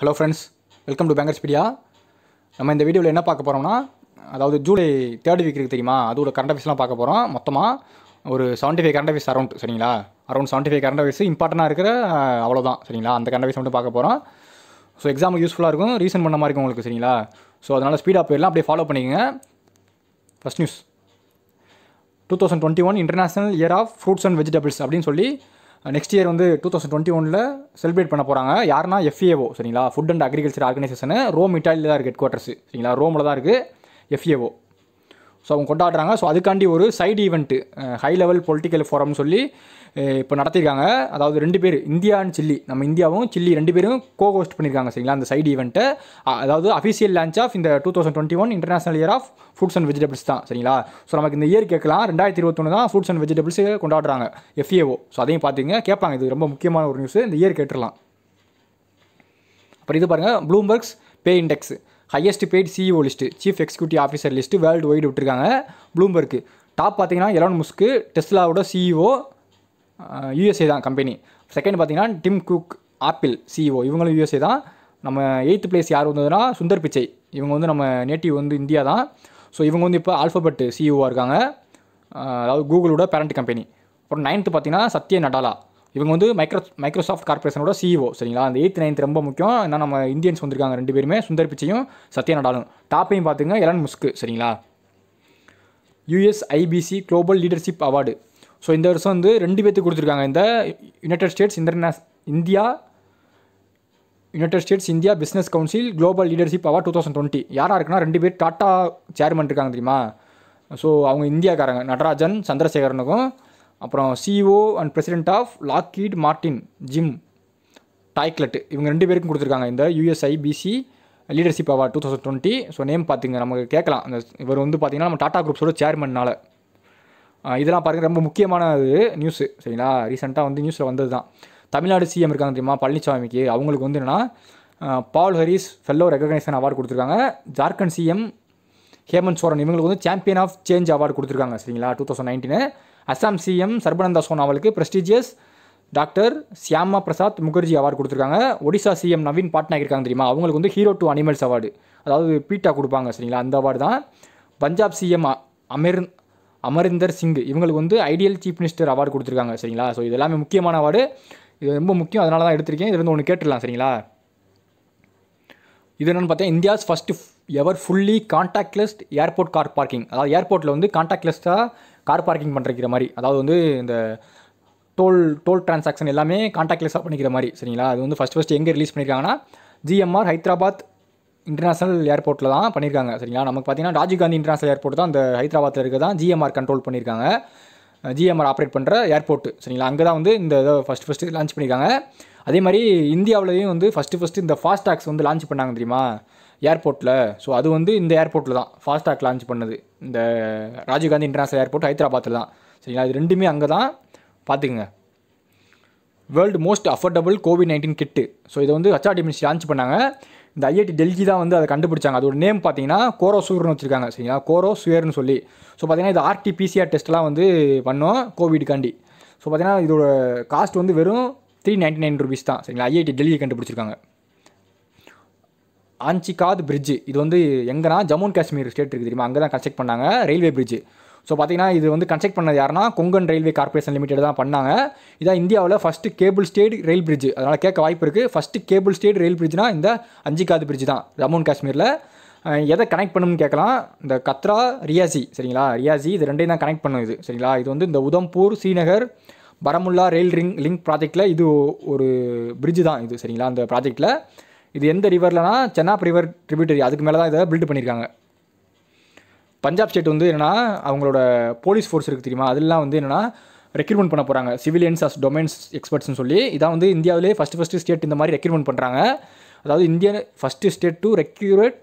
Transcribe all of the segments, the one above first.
hello friends welcome to Bankers Pedia நம்ம இந்த வீடியோவில் என்ன பார்க்க போகிறோம்னா அதாவது ஜூலை தேர்ட் வீக் இருக்குது தெரியுமா அதோட கரண்ட் அஃபேர்ஸ்லாம் பார்க்க போகிறோம் மொத்தமாக ஒரு seventy five current affairs around சரிங்களா around seventy five current affairs இம்பார்ட்டண்ட்டாக இருக்கிற அவ்வளோதான் சரிங்களா அந்த கரண்ட் அஃபேர்ஸ் மட்டும் பார்க்க போகிறோம் ஸோ எக்ஸாமுக்கு யூஸ்ஃபுல்லாக இருக்கும் ரீசன் பண்ண மாதிரி இருக்கும் உங்களுக்கு சரிங்களா ஸோ அதனால் ஸ்பீடாக போயிடலாம் அப்படியே ஃபாலோ பண்ணிக்கோங்க first news two thousand twenty one international year of fruits and vegetables அப்படின்னு சொல்லி நெக்ஸ்ட் இயர் வந்து டூ தௌசண்ட் டுவெண்ட்டி ஒனில் செலிப்ரேட் பண்ண போகிறாங்க யார்னா எஃப்ஏஓ சரிங்களா food and agriculture organisation Rome இட்டாலியில் தான் இருக்குது ஹெட் குவார்ட்டர்ஸ் சரிங்களா ரோமில் தான் இருக்குது எஃப்ஏஓ ஸோ அவங்க கொண்டாடுறாங்க ஸோ அதுக்காண்டி ஒரு side event high level political ஃபோரம்னு சொல்லி இப்போ நடத்தியிருக்காங்க அதாவது ரெண்டு பேர் இந்தியா அண்ட் சில்லி நம்ம இந்தியாவும் சில்லி ரெண்டு பேரும் கோ ஹோஸ்ட் பண்ணியிருக்காங்க சரிங்களா அந்த சைடு ஈவெண்ட்டை அதாவது அஃபிஷியல் லான்ச் ஆஃப் இந்த two thousand twenty one international year of fruits and vegetables தான் சரிங்களா ஸோ நமக்கு இந்த இயர் கேட்கலாம் ரெண்டாயிரத்தி இருபத்தொன்று தான் ஃப்ரூட்ஸ் அண்ட் வெஜிடபிள்ஸ் கொண்டாடுறாங்க எஃப்ஏஓ ஸோ அதையும் பார்த்தீங்க கேட்பாங்க இது ரொம்ப முக்கியமான ஒரு நியூஸ் இந்த இயர் கேட்டுடலாம் அப்புறம் இது பாருங்கள் Bloomberg's pay index highest paid CEO list chief executive officer list world wide விட்டுருக்காங்க ப்ளூம்பர்க்கு டாப் பார்த்தீங்கன்னா எலான் முஸ்க்கு டெஸ்லாவோட சிஇஓ யூஎஸ்ஏ தான் கம்பெனி செகண்ட் பார்த்தீங்கன்னா டிம் குக் ஆப்பிள் சிஇஓ இவங்களும் யூஎஸ்ஏ தான் நம்ம எயித்து பிளேஸ் யார் வந்ததுன்னா சுந்தர் பிச்சை இவங்க வந்து நம்ம நேட்டிவ் வந்து இந்தியா தான் ஸோ இவங்க வந்து இப்போ ஆல்ஃபபெட் சிஇஓவாக இருக்காங்க அதாவது கூகுளோட பேரண்ட் கம்பெனி அப்புறம் நைன்த்து பார்த்தீங்கன்னா சத்ய நடாலா இவங்க வந்து மைக்ரோ மைக்ரோசாஃப்ட் கார்பரேஷனோட சிஇஓ சரிங்களா அந்த எயித்து நைன்த் ரொம்ப முக்கியம் ஏன்னா நம்ம இந்தியன்ஸ் வந்திருக்காங்க ரெண்டு பேருமே சுந்தர் பிச்சையும் சத்ய நடாலும் டாப்பையும் பார்த்துங்க எலன் முஸ்க்கு சரிங்களா US IBC global leadership award so இந்த வருஷம் வந்து ரெண்டு பேர்த்துக்கு கொடுத்துருக்காங்க இந்த United States international India United States India business council global leadership award two thousand twenty யாராக இருக்குன்னா ரெண்டு பேர் டாட்டா சேர்மன் இருக்காங்க தெரியுமா ஸோ அவங்க இந்தியாக்காரங்க நடராஜன் சந்திரசேகரனுக்கும் அப்புறம் CO and president of Lockheed Martin Jim Taiclet இவங்க ரெண்டு பேருக்கும் கொடுத்துருக்காங்க இந்த PC leadership award two thousand twenty so name பார்த்துங்க நமக்கு கேட்கலாம் அந்த இவர் வந்து பார்த்திங்கன்னா நம்ம டாட்டா குரூப்ஸோட சேர்மன்னால் இதெல்லாம் பாருங்கள் ரொம்ப முக்கியமானது நியூஸு சரிங்களா ரீசெண்டாக வந்து நியூஸில் வந்தது தான் தமிழ்நாடு சிஎம் இருக்காங்க தெரியுமா பழனிசாமிக்கு அவங்களுக்கு வந்து என்னென்னா Paul Harris fellow recognition award கொடுத்துருக்காங்க ஜார்க்கண்ட் சிஎம் ஹேமந்த் சோரன் இவங்களுக்கு வந்து சாம்பியன் ஆஃப் சேஞ்ச் அவார்டு கொடுத்துருக்காங்க சரிங்களா two thousand nineteen Assam CM Sarbananda Sonowal அவளுக்கு prestigious doctor Syama Prasad Mukherjee award கொடுத்துருக்காங்க ஒடிசா சிஎம் நவீன் பாட்நாயக் இருக்காங்க தெரியுமா அவங்களுக்கு வந்து ஹீரோ டூ அனிமல்ஸ் அவார்டு அதாவது பீட்டா கொடுப்பாங்க சரிங்களா அந்த அவார்டு தான் பஞ்சாப் சிஎம் அமிர் அமரிந்தர் சிங் இவங்களுக்கு வந்து ஐடியல் சீஃப் மினிஸ்டர் அவார்டு கொடுத்துருக்காங்க சரிங்களா ஸோ இது எல்லாமே முக்கியமான அவார்டு இது ரொம்ப முக்கியம் அதனால தான் எடுத்திருக்கேன் இது வந்து ஒன்று கேட்டுடலாம் சரிங்களா இது என்னென்னு பார்த்தா India's first ever fully contactless airport car parking அதாவது ஏர்போர்ட்டில் வந்து கான்டாக்ட்லெஸ்ஸாக கார் பார்க்கிங் பண்ணுறக்கிற மாதிரி அதாவது வந்து இந்த டோல் டோல் டிரான்சாக்ஷன் எல்லாமே கான்டாக்ட்லெஸ்ஸாக பண்ணிக்கிற மாதிரி சரிங்களா அது வந்து ஃபஸ்ட் ஃபஸ்ட் எங்கே ரிலீஸ் பண்ணியிருக்காங்கன்னா ஜிஎம்ஆர் ஹைதராபாத் இன்டர்நேஷனல் ஏர்போர்ட்டில் தான் பண்ணியிருக்காங்க சரிங்களா நமக்கு பார்த்தீங்கன்னா ராஜீவ் காந்தி இன்டர்நேஷனல் ஏர்போர்ட் தான் அந்த ஹைதராபாத்தில் இருக்க தான் ஜிஎம்ஆர் கண்ட்ரோல் பண்ணியிருக்காங்க ஜிஎம்ஆர் ஆப்ரேட் பண்ணுற ஏர்போர்ட்டு சரிங்களா அங்கே தான் வந்து இந்த இதை ஃபஸ்ட்டு ஃபஸ்ட்டு லான்ச் பண்ணியிருக்காங்க அதே மாதிரி இந்தியாவிலையும் வந்து ஃபஸ்ட்டு ஃபஸ்ட்டு இந்த ஃபாஸ்டாக்ஸ் வந்து லான்ச் பண்ணாங்க தெரியுமா ஏர்போர்ட்டில் ஸோ அது வந்து இந்த ஏர்போர்ட்டில் தான் ஃபாஸ்டாக் லான்ச் பண்ணது இந்த ராஜீவ்காந்தி இன்டர்நேஷனல் ஏர்போர்ட் ஹைதராபாத்தில் தான் சரிங்களா இது ரெண்டுமே அங்கே தான் பார்த்துக்குங்க world most affordable covid nineteen kit so இதை வந்து ஹச்ஆர்டி மினிஸ்ட்ரி லான்ச் பண்ணாங்க இந்த ஐஐடி டெல்லி தான் வந்து அதை கண்டுபிடிச்சாங்க அதோட நேம் பார்த்தீங்கன்னா சூர்னு வச்சுருக்காங்க சரிங்களா கோரோ சுயர்னு சொல்லி ஸோ பார்த்தீங்கன்னா இது ஆர்டி பிசிஆர் டெஸ்ட்லாம் வந்து பண்ணோம் கோவிட்காண்டி ஸோ பார்த்தீங்கன்னா இதோட காஸ்ட் வந்து வெறும் த்ரீ நைன்டி நைன் ருபீஸ் தான் சரிங்களா ஐஐடி டெல்லியை கண்டுபிடிச்சிருக்காங்க ஆஞ்சிகாத் பிரிட்ஜு இது வந்து எங்கன்னா ஜம்மு காஷ்மீர் ஸ்டேட் இருக்குது தெரியுமா அங்கே தான் கன்ஸ்ட்ரக்ட் பண்ணாங்க ரயில்வே பிரிட்ஜு ஸோ பார்த்திங்கன்னா இது வந்து கன்ஸ்ட்ரக்ட் பண்ணது யாருன்னா கொங்கன் ரயில்வே கார்பரேஷன் லிமிடெட் தான் பண்ணாங்க இதான் இந்தியாவில் first cable stayed rail bridge அதனால் கேட்க வாய்ப்பு இருக்குது ஃபஸ்ட்டு கேபிள் ஸ்டேட் ரயில் பிரிட்ஜ்னா இந்த அஞ்சிக்காது பிரிட்ஜ் தான் ஜம்மு அண்ட் காஷ்மீரில் எதை கனெக்ட் பண்ணணும்னு கேட்கலாம் இந்த கத்ரா ரியாசி சரிங்களா ரியாசி இது ரெண்டையும் தான் கனெக்ட் பண்ணும் இது சரிங்களா இது வந்து இந்த Udhampur Srinagar Baramulla rail ring link ப்ராஜெக்டில் இது ஒரு பிரிட்ஜு தான் இது சரிங்களா அந்த ப்ராஜெக்டில் இது எந்த ரிவர்லனா சென்னாப் ரிவர் ட்ரிபியூட்டரி அதுக்கு மேலே தான் இதை பில்ட் பண்ணியிருக்காங்க பஞ்சாப் ஸ்டேட் வந்து என்னென்னா அவங்களோட போலீஸ் ஃபோர்ஸ் இருக்குது தெரியுமா அதெல்லாம் வந்து என்னென்னா ரெக்ரூட்மெண்ட் பண்ண போகிறாங்க சிவிலியன்ஸ் அஸ் டொமைன்ஸ் எக்ஸ்பர்ட்ஸ்னு சொல்லி இதான் வந்து இந்தியாவிலே ஃபஸ்ட்டு ஃபஸ்ட்டு ஸ்டேட் இந்த மாதிரி ரெக்ரூட்மெண்ட் பண்ணுறாங்க அதாவது இந்தியா ஃபஸ்ட்டு ஸ்டேட் டு ரெக்யூரேட்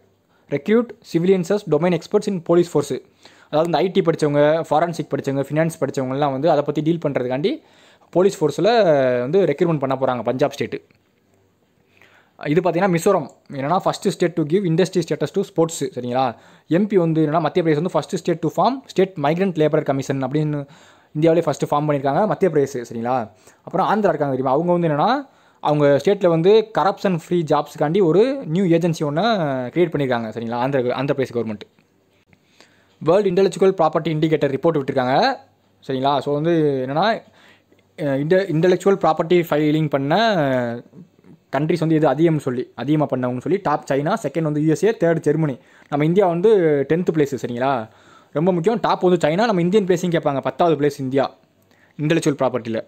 recruit civilians as domain experts in police force அதாவது இந்த ஐடி படித்தவங்க ஃபாரன்சிக் படித்தவங்க ஃபினான்ஸ் படித்தவங்கலாம் வந்து அதை பற்றி டீல் பண்ணுறதுக்காண்டி போலீஸ் ஃபோர்ஸில் வந்து ரெக்ரூட்மெண்ட் பண்ண போகிறாங்க பஞ்சாப் ஸ்டேட்டு இது பார்த்தீங்கன்னா மிசோரம் என்னன்னா first state to give industry status to sports சரிங்களா எம்பி வந்து என்னன்னா மத்திய பிரதேசம் வந்து first state to form state migrant labour commission அப்படின்னு இந்தியாவிலே ஃபஸ்ட்டு ஃபார்ம் பண்ணியிருக்காங்க மத்திய பிரதேஷ் சரிங்களா அப்புறம் ஆந்திரா இருக்காங்க தெரியுமா அவங்க வந்து என்னென்னா அவங்க ஸ்டேட்டில் வந்து கரப்ஷன் ஃப்ரீ ஜாப்ஸுக்காண்டி ஒரு நியூ ஏஜென்சி ஒன்று க்ரியேட் பண்ணியிருக்காங்க சரிங்களா Andhra Andhra Pradesh government world intellectual property indicator report விட்டுருக்காங்க சரிங்களா ஸோ வந்து என்னென்னா இன்ட இன்டெலெக்சுவல் ப்ராப்பர்ட்டி ஃபைலிங் பண்ண கண்ட்ரிஸ் வந்து எது அதிகம்னு சொல்லி அதிகமாக பண்ணவங்கன்னு சொல்லி டாப் சைனா செகண்ட் வந்து யூஎஸ்ஏ தேர்ட் ஜெர்மனி நம்ம இந்தியா வந்து டென்த்து பிளேஸு சரிங்களா ரொம்ப முக்கியம் டாப் வந்து சைனா நம்ம இந்தியன் பிளேஸும் கேட்பாங்க பத்தாவது பிளேஸ் இந்தியா இன்டெலெக்சுவல் ப்ராப்பர்ட்டியில்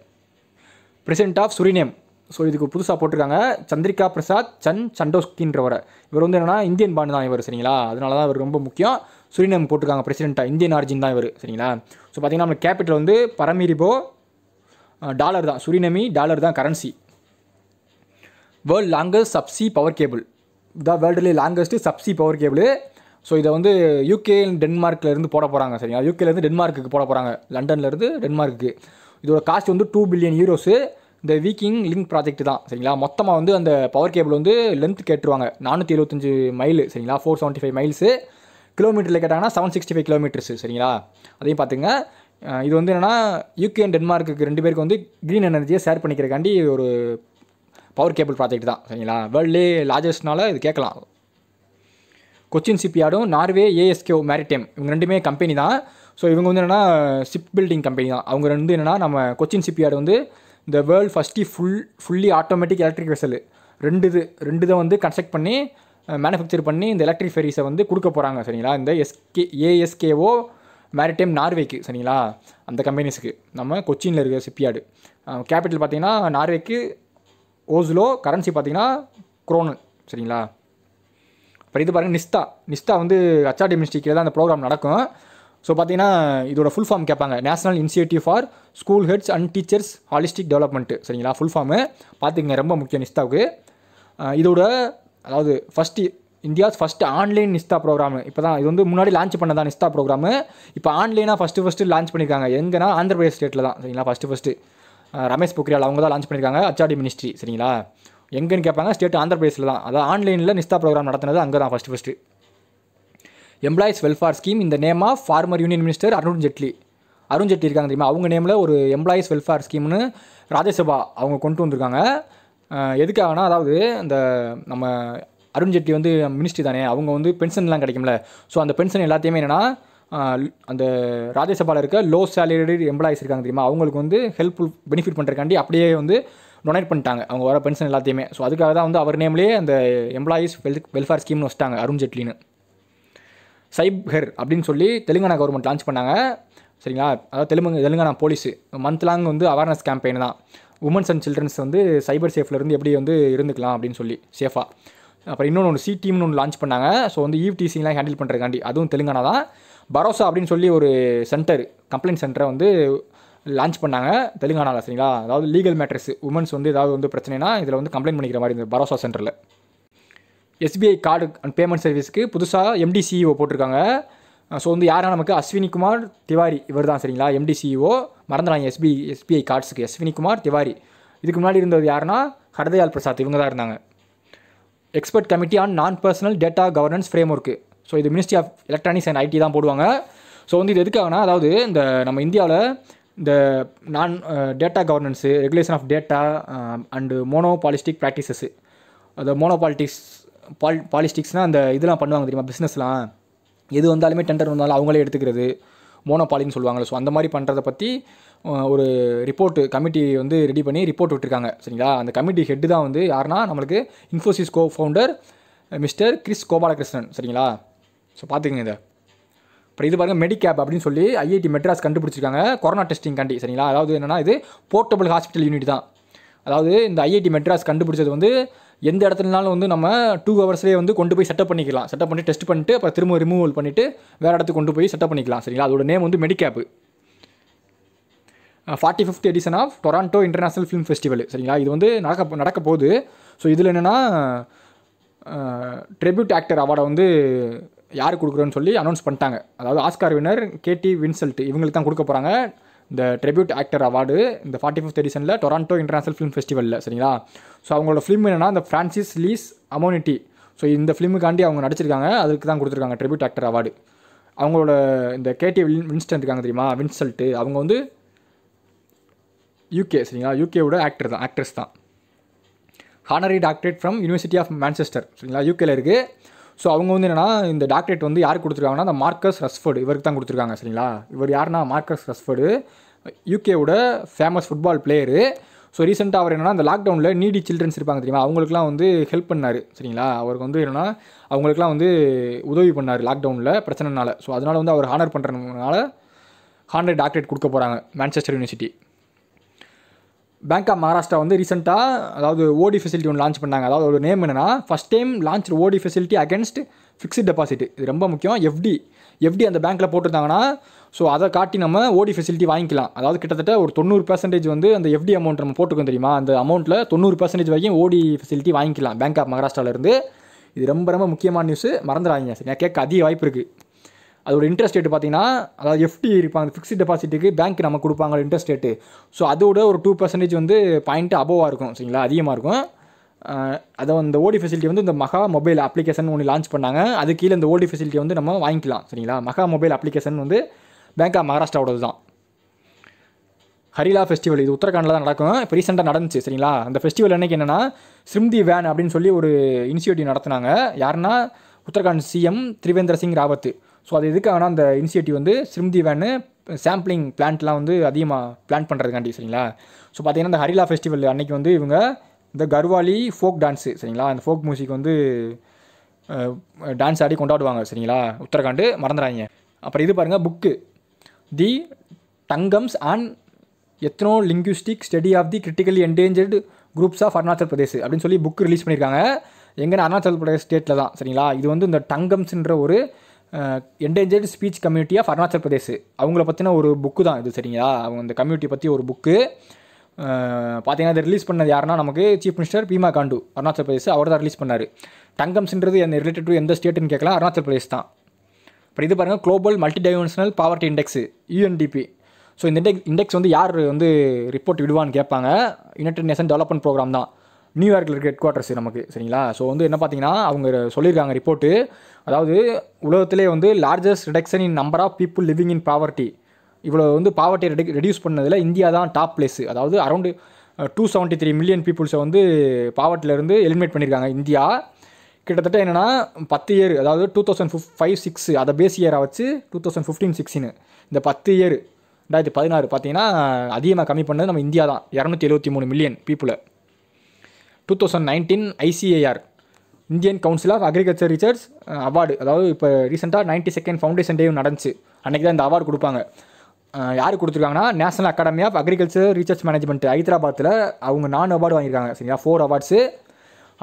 பிரசிடென்ட் ஆஃப் சுரிநேம் ஸோ இதுக்கு புதுசாக போட்டிருக்காங்க சந்திரிகா பிரசாத் சன் சண்டோஸ்கின்றவரை இவர் வந்து என்னென்னா இந்தியன் பாண்டு தான் இவர் சரிங்களா அதனால தான் இவர் ரொம்ப முக்கியம் சுரிநேம் போட்டிருக்காங்க பிரசிடென்ட்டாக இந்தியன் ஆர்ஜின் தான் இவர் சரிங்களா ஸோ பார்த்திங்கன்னா நம்ம கேபிட்டல் வந்து பரமிரிபோ டாலர் தான் சுரிநேமி டாலர் தான் currency world longest subsea power cable இதான் வேர்ல்டுலேயே longest subsea power cable so இதை வந்து யூகே இருந்து போட போகிறாங்க சரிங்களா யூகேலேருந்து டென்மார்க்கு போட போகிறாங்க லண்டன்லேருந்து டென்மார்க்கு இதோட காஸ்ட் வந்து டூ பில்லியன் யூரோஸு இந்த வீக்கிங் லிங்க் ப்ராஜெக்ட் தான் சரிங்களா மொத்தமாக வந்து அந்த பவர் கேபிள் வந்து லென்த் கேட்டுருவாங்க நானூற்றி எழுபத்தஞ்சு மைல் சரிங்களா ஃபோர் செவன்ட்டி ஃபைவ் மைல்ஸு கிலோமீட்டரில் கேட்டாங்கன்னா செவன் சிக்ஸ்டி ஃபைவ் கிலோமீட்டர்ஸு சரிங்களா அதையும் பார்த்துங்க இது வந்து என்னென்னா யூகே அண்ட் டென்மார்க்கு ரெண்டு பேருக்கு வந்து க்ரீன் எனர்ஜியை ஷேர் பண்ணிக்கிறக்காண்டி ஒரு பவர் கேபிள் ப்ராஜெக்ட் தான் சரிங்களா வேர்ல்ட்லே லார்ஜஸ்ட்னால இது கேட்கலாம் கொச்சின் சிப்யார்டும் நார்வே ஏஎஸ்கே மேரிடைம் இவங்க ரெண்டுமே கம்பெனி தான் ஸோ இவங்க வந்து என்னென்னா சிப் பில்டிங் கம்பெனி தான் அவங்க ரெண்டு என்னென்னா நம்ம கொச்சின் சிப்யார்டு வந்து இந்த world first full fully automatic electric vessel ரெண்டு இது ரெண்டு இதை வந்து கன்ஸ்ட்ரக்ட் பண்ணி மேனுஃபேக்சர் பண்ணி இந்த எலக்ட்ரிக் ஃபெரிஸை வந்து கொடுக்க போகிறாங்க சரிங்களா இந்த எஸ்கே ஏஎஸ்கேஓ மேரிடைம் நார்வேக்கு சரிங்களா அந்த கம்பெனிஸுக்கு நம்ம கொச்சினில் இருக்கிற சிப்பியாடு கேபிட்டல் பார்த்திங்கன்னா நார்வேக்கு ஓஸ்லோ கரன்சி பார்த்தீங்கன்னா குரோனு சரிங்களா அப்புறம் இது பாருங்கள் நிஸ்தா நிஸ்தா வந்து ஹச்ஆர்டி மினிஸ்ட்ரிக்கில் தான் அந்த ப்ரோக்ராம் நடக்கும் ஸோ பார்த்தீங்கன்னா இதோட ஃபுல் ஃபார்ம் கேட்பாங்க national initiative for school heads and teachers holistic development சரிங்களா ஃபுல் ஃபார்மு பார்த்துக்குங்க ரொம்ப முக்கியம் நிஸ்தாவுக்கு இதோட அதாவது first India's first online Nishtha programme இப்போ தான் இது வந்து முன்னாடி லான்ச் பண்ண தான் நிஸ்தா ப்ரோக்ராமு இப்போ ஆன்லைனாக ஃபஸ்ட்டு ஃபஸ்ட்டு லான்ச் பண்ணியிருக்காங்க எங்கன்னா ஆந்திர பிரதேஷ் ஸ்டேட்டில் தான் சரிங்களா ஃபஸ்ட்டு ஃபஸ்ட்டு ரமேஷ் பொக்ரியால் அவங்க தான் லான்ச் பண்ணியிருக்காங்க அச்சாடி மினிஸ்ட்ரி சரிங்களா எங்கேன்னு கேட்பாங்க ஸ்டேட் ஆந்திர பிரதேசில் தான் அதாவது ஆன்லைனில் நிஸ்தா ப்ரோக்ராம் நடத்தினது அங்கே தான் first first employees welfare scheme இந்த name of former union minister Arun Jaitley Arun Jaitley இருக்காங்க தெரியுமா அவங்க நேமில் ஒரு எம்ப்ளாயிஸ் வெல்ஃபேர் ஸ்கீம்னு ராஜ்யசபா அவங்க கொண்டு வந்திருக்காங்க எதுக்காகனா அதாவது இந்த நம்ம அருண் ஜெட்லி வந்து மினிஸ்ட்ரி தானே அவங்க வந்து பென்ஷன்லாம் கிடைக்கும்ல ஸோ அந்த பென்ஷன் எல்லாத்தையுமே என்னென்னா அந்த ராஜ்யசபாவில் இருக்க லோ சேலரிடு எம்ப்ளாயிஸ் இருக்காங்க தெரியுமா அவங்களுக்கு வந்து ஹெல்ப்ஃபுல் பெனிஃபிட் பண்ணுறக்காண்டி அப்படியே வந்து டொனேட் பண்ணிட்டாங்க அவங்க வர பென்ஷன் எல்லாத்தையுமே ஸோ அதுக்காக தான் வந்து அவர் நேம்லேயே அந்த எம்ப்ளாயீஸ் வெல் வெல்ஃபேர் ஸ்கீம்னு வச்சுட்டாங்க அருண் ஜெட்லின்னு சைப்ஹெர் அப்படின்னு சொல்லி தெலுங்கானா கவர்மெண்ட் லான்ச் பண்ணாங்க சரிங்களா அதாவது Telugu Telangana police month long வந்து அவேர்னஸ் கேம்பெயின் தான் உமன்ஸ் அண்ட் சில்ட்ரன்ஸ் வந்து சைபர் சேஃப்லேருந்து எப்படி வந்து இருந்துக்கலாம் அப்படின்னு சொல்லி சேஃபாக அப்புறம் இன்னொன்று ஒன்று சி டீம்னு ஒன்று லான்ச் பண்ணாங்க ஸோ வந்து ஈவ்டிசிலாம் e ஹேண்டில் பண்ணுறதுக்காண்டி அதுவும் தெலுங்கானா தான் பரோசா அப்படின்னு சொல்லி ஒரு சென்டர் கம்ப்ளைண்ட் சென்டரை வந்து லான்ச் பண்ணாங்க தெலுங்கானாவில் சரிங்களா அதாவது லீகல் மேட்ரஸ் உமன்ஸ் வந்து ஏதாவது வந்து பிரச்சனைனா இதில் வந்து கம்ப்ளைண்ட் பண்ணிக்கிற மாதிரி இந்த பரோசா சென்டரில் எஸ்பிஐ கார்டு அண்ட் பேமெண்ட் சர்வீஸ்க்கு புதுசாக எம்டிசிஇஓ போட்டிருக்காங்க ஸோ வந்து யாரா நமக்கு அஸ்வினி குமார் திவாரி இவர் தான் சரிங்களா எம்டிசிஇஓ e மறந்துடாங்க எஸ்பி எஸ்பிஐ கார்ட்ஸுக்கு அஸ்வினி குமார் திவாரி இதுக்கு முன்னாடி இருந்தது யாருன்னா ஹரதயால் பிரசாத் இவங்க தான் இருந்தாங்க expert committee on non personal data governance framework so இது ministry of electronics and IT தான் போடுவாங்க ஸோ வந்து இது எதுக்காகனா அதாவது இந்த நம்ம இந்தியாவில் இந்த non data governance regulation of data and monopolistic practices அந்த மோனோபாலிட்டிக்ஸ் பால் பாலிஸ்டிக்ஸ்னால் அந்த இதெல்லாம் பண்ணுவாங்க தெரியுமா பிஸ்னஸ்லாம் எது வந்தாலுமே டெண்டர் வந்தாலும் அவங்களே எடுத்துக்கிறது மோனோபாலின்னு சொல்லுவாங்கள்ல ஸோ அந்த மாதிரி பண்ணுறதை பற்றி ஒரு ரிப்போர்ட்டு கமிட்டி வந்து ரெடி பண்ணி ரிப்போர்ட் விட்டுருக்காங்க சரிங்களா அந்த கமிட்டி ஹெட்டு தான் வந்து யாருனா நம்மளுக்கு Infosys co founder mister Kris Gopalakrishnan சரிங்களா ஸோ பார்த்துக்கங்க இதை இப்போ இது பாருங்கள் மெடிகேப் அப்படின்னு சொல்லி ஐஐடி மெட்ராஸ் கண்டுபிடிச்சிருக்காங்க கொரோனா டெஸ்டிங் கண்டி சரிங்களா அதாவது என்னென்னா இது போர்ட்டபிள் ஹாஸ்பிட்டல் யூனிட் தான் அதாவது இந்த ஐஐடி மெட்ராஸ் கண்டுபிடிச்சது வந்து எந்த இடத்துலனாலும் வந்து நம்ம டூ ஹவர்ஸ்லேயே வந்து கொண்டு போய் செட்டப் பண்ணிக்கலாம் செட்டப் பண்ணி டெஸ்ட் பண்ணிட்டு அப்புறம் திரும்ப ரிமூவல் பண்ணிவிட்டு வேறு இடத்துக்கு கொண்டு போய் செட்டப் பண்ணிக்கலாம் சரிங்களா அதோட நேம் வந்து மெடிகேப்பு forty fifth edition of Toronto international film festival சரிங்களா இது வந்து நடக்க நடக்க போகுது ஸோ இதில் என்னென்னா ட்ரிபியூட் ஆக்டர் அவார்டை வந்து யார் கொடுக்குறோன்னு சொல்லி அனௌன்ஸ் பண்ணிட்டாங்க அதாவது ஆஸ்கார் வினர் கேடி வின்சல்ட் இவங்களுக்கு தான் கொடுக்க போகிறாங்க இந்த ட்ரிபியூட் ஆக்டர் அவார்டு இந்த ஃபார்ட்டி ஃபிஃப்த் எடிஷனில் டொராண்டோ இன்டர்நேஷனல் ஃபிலிம் ஃபெஸ்டிவலில் சரிங்களா ஸோ அவங்களோட ஃபிலிம் என்னென்னா இந்த ஃப்ரான்சிஸ் லீஸ் அமோனிட்டி ஸோ இந்த ஃபிலிமுக்காண்டி அவங்க நடிச்சிருக்காங்க அதுக்கு தான் கொடுத்துருக்காங்க ட்ரிபியூட் ஆக்டர் அவார்டு அவங்களோட இந்த கேடி வின்ஸ்டன் இருக்காங்க தெரியுமா வின்சல்ட்டு அவங்க வந்து யூகே சரிங்களா யூகேவோட ஆக்டர் தான் ஆக்ட்ரஸ் தான் honorary doctorate from university of Manchester சரிங்களா யூகேல இருக்குது ஸோ அவங்க வந்து என்னென்னா இந்த டாக்டரேட் வந்து யார் கொடுத்துருக்காங்கன்னா அந்த மார்க்கஸ் ரஸ்ஃபர்டு இவருக்கு தான் கொடுத்துருக்காங்க சரிங்களா இவர் யாருன்னா மார்க்கஸ் ரஸ்ஃபர்டு யூகேவோட ஃபேமஸ் ஃபுட்பால் பிளேயரு ஸோ ரீசெண்டாக அவர் என்னென்னா அந்த லாக்டவுனில் நீடி சில்ட்ரன்ஸ் இருப்பாங்க தெரியுமா அவங்களுக்குலாம் வந்து ஹெல்ப் பண்ணார் சரிங்களா அவருக்கு வந்து என்னென்னா அவங்களுக்குலாம் வந்து உதவி பண்ணார் லாக்டவுனில் பிரச்சனைனால ஸோ அதனால் வந்து அவர் ஹானர் பண்ணுறதுனால ஹானர் டாக்டரேட் கொடுக்க போகிறாங்க Manchester university bank of Maharashtra வந்து ரீசெண்டாக அதாவது ஓடி ஃபெசிலிட்டி ஒன்று லான்ச் பண்ணாங்க அதாவது ஒரு நேம் என்னென்னா first time launch OD facility against fixed deposit இது ரொம்ப முக்கியம் எஃப்டி எஃப்டி அந்த பேங்க்கில் போட்டிருந்தாங்கன்னா ஸோ அதை காட்டி நம்ம ஓடி ஃபெசிலிட்டி வாங்கிக்கலாம் அதாவது கிட்டத்தட்ட ஒரு தொண்ணூறு பர்சன்டேஜ் வந்து அந்த எஃப்டி அமௌண்ட் நம்ம போட்டுக்கோ தெரியுமா அந்த அமௌண்ட்டில் தொண்ணூறு பர்சன்டேஜ் வரைக்கும் ஓடி ஃபெசிலிட்டி வாங்கிக்கலாம் பேங்க் ஆஃப் மகாராஷ்டிராவிலேருந்து இது ரொம்ப ரொம்ப முக்கியமான நியூஸ் மறந்துடாதீங்க நான் கேட்க அதிக வாய்ப்பு இருக்குது அதோட இன்ட்ரெஸ்ட் ரேட் பார்த்தீங்கன்னா அதாவது எஃப்டி இருப்பாங்க ஃபிக்ஸ்ட் டெபாசிட்டுக்கு பேங்க் நம்ம கொடுப்பாங்க இன்ட்ரெஸ்ட் ரேட்டு ஸோ அதோட ஒரு டூ பர்சன்டேஜ் வந்து பாயிண்ட் அபோவாக இருக்கும் சரிங்களா அதிகமாக இருக்கும் அதை அந்த ஓடி ஃபெசிலிட்டி வந்து இந்த மகா மொபைல் அப்ளிகேஷன் ஒன்று லான்ச் பண்ணாங்க அது கீழே இந்த ஓடி ஃபெசிலிட்டி வந்து நம்ம வாங்கிக்கலாம் சரிங்களா மகா மொபைல் அப்ளிகேஷன் வந்து பேங்க் ஆஃப் மகாராஷ்டிராவோடது தான் ஹரிலா ஃபெஸ்டிவல் இது உத்தரகாண்டில் தான் நடக்கும் இப்போ ரீசெண்டாக நடந்துச்சு சரிங்களா அந்த ஃபெஸ்டிவல் என்றைக்கு என்னென்னா சிம்தி வேன் அப்படின்னு சொல்லி ஒரு இனிஷியேட்டிவ் நடத்தினாங்க யாருன்னா உத்தரகாண்ட் சிஎம் திரிவேந்திர சிங் ராவத்து ஸோ அது எதுக்காகனா அந்த இனிஷியேட்டிவ் வந்து சிம்தி வேனு சாம்பிளிங் பிளான்ட்லாம் வந்து அதிகமாக பிளான் பண்ணுறதுக்காண்டி சரிங்களா ஸோ பார்த்தீங்கன்னா இந்த ஹரிலா ஃபெஸ்டிவல் அன்னைக்கு வந்து இவங்க இந்த கர்வாலி ஃபோக் டான்ஸு சரிங்களா அந்த ஃபோக் மியூசிக் வந்து டான்ஸ் ஆடி கொண்டாடுவாங்க சரிங்களா உத்தரகாண்டு மறந்துடாங்க அப்புறம் இது பாருங்கள் book the Tangams and ethno linguistic study of the critically endangered groups of Arunachal Pradesh அப்படின்னு சொல்லி புக் ரிலீஸ் பண்ணியிருக்காங்க எங்கன்னா அருணாச்சல் பிரதேஷ் ஸ்டேட்டில் தான் சரிங்களா இது வந்து இந்த டங்கம்ஸ்ன்ற ஒரு endangered speech community of Arunachal Pradesh அவங்கள பற்றின ஒரு புக்கு தான் இது சரிங்களா அவங்க அந்த கம்யூனிட்டி பற்றி ஒரு புக்கு பார்த்தீங்கன்னா அதை ரிலீஸ் பண்ணது யாருன்னா நமக்கு சீஃப் மினிஸ்டர் பீமா காண்டு அருணாச்சல் பிரதேஷ் அவர் தான் ரிலீஸ் பண்ணார் தங்கம்ஸ்ன்றது எந்த ரிலேட்டட் டு எந்த ஸ்டேட்டுன்னு கேட்கலாம் அருணாச்சல் பிரதேஷ் தான் இப்போ இது பாருங்கள் global multi dimensional poverty index UNDP so இந்த இண்டெக்ஸ் இண்டெக்ஸ் வந்து யார் வந்து ரிப்போர்ட் விடுவான்னு கேட்பாங்க யுனைடெட் நேஷன் டெவலப்மெண்ட் ப்ரோக்ராம் தான் நியூயார்க்கில் இருக்க ஹெட் குவார்ட்டர்ஸ் நமக்கு சரிங்களா ஸோ வந்து என்ன பார்த்தீங்கன்னா அவங்க சொல்லியிருக்காங்க ரிப்போர்ட்டு அதாவது உலகத்திலே வந்து largest reduction in number of people living in poverty இவ்வளோ வந்து பாவர்ட்டி ரெடி ரெடியூஸ் பண்ணதில் இந்தியா தான் டாப் பிளேஸு அதாவது around two seventy three million பீப்புள்ஸை வந்து பாவர்ட்டிலேருந்து எலிமினேட் பண்ணியிருக்காங்க இந்தியா கிட்டத்தட்ட என்னென்னா பத்து இயர் அதாவது two thousand fif five six அதை பேஸ் இயராக வச்சு டூ தௌசண்ட் ஃபிஃப்டீன் சிக்ஸ்னு இந்த பத்து இயர் ரெண்டாயிரத்தி பதினாறு பார்த்தீங்கன்னா அதிகமாக கம்மி பண்ணது நம்ம இந்தியா தான் இரநூத்தி எழுபத்தி மூணு மில்லியன் பீப்புளை two thousand nineteen ICAR Indian council of agriculture research award அதாவது இப்போ ரீசெண்டாக நைன்டி செகண்ட் ஃபவுண்டேஷன் டேவும் நடந்துச்சு அன்றைக்கி தான் இந்த அவார்டு கொடுப்பாங்க யார் கொடுத்துருக்காங்கன்னா national academy of agriculture research management ஹைதராபாத்தில் அவங்க நாலு அவார்டு வாங்கியிருக்காங்க சரியா ஃபோர் அவார்ட்ஸு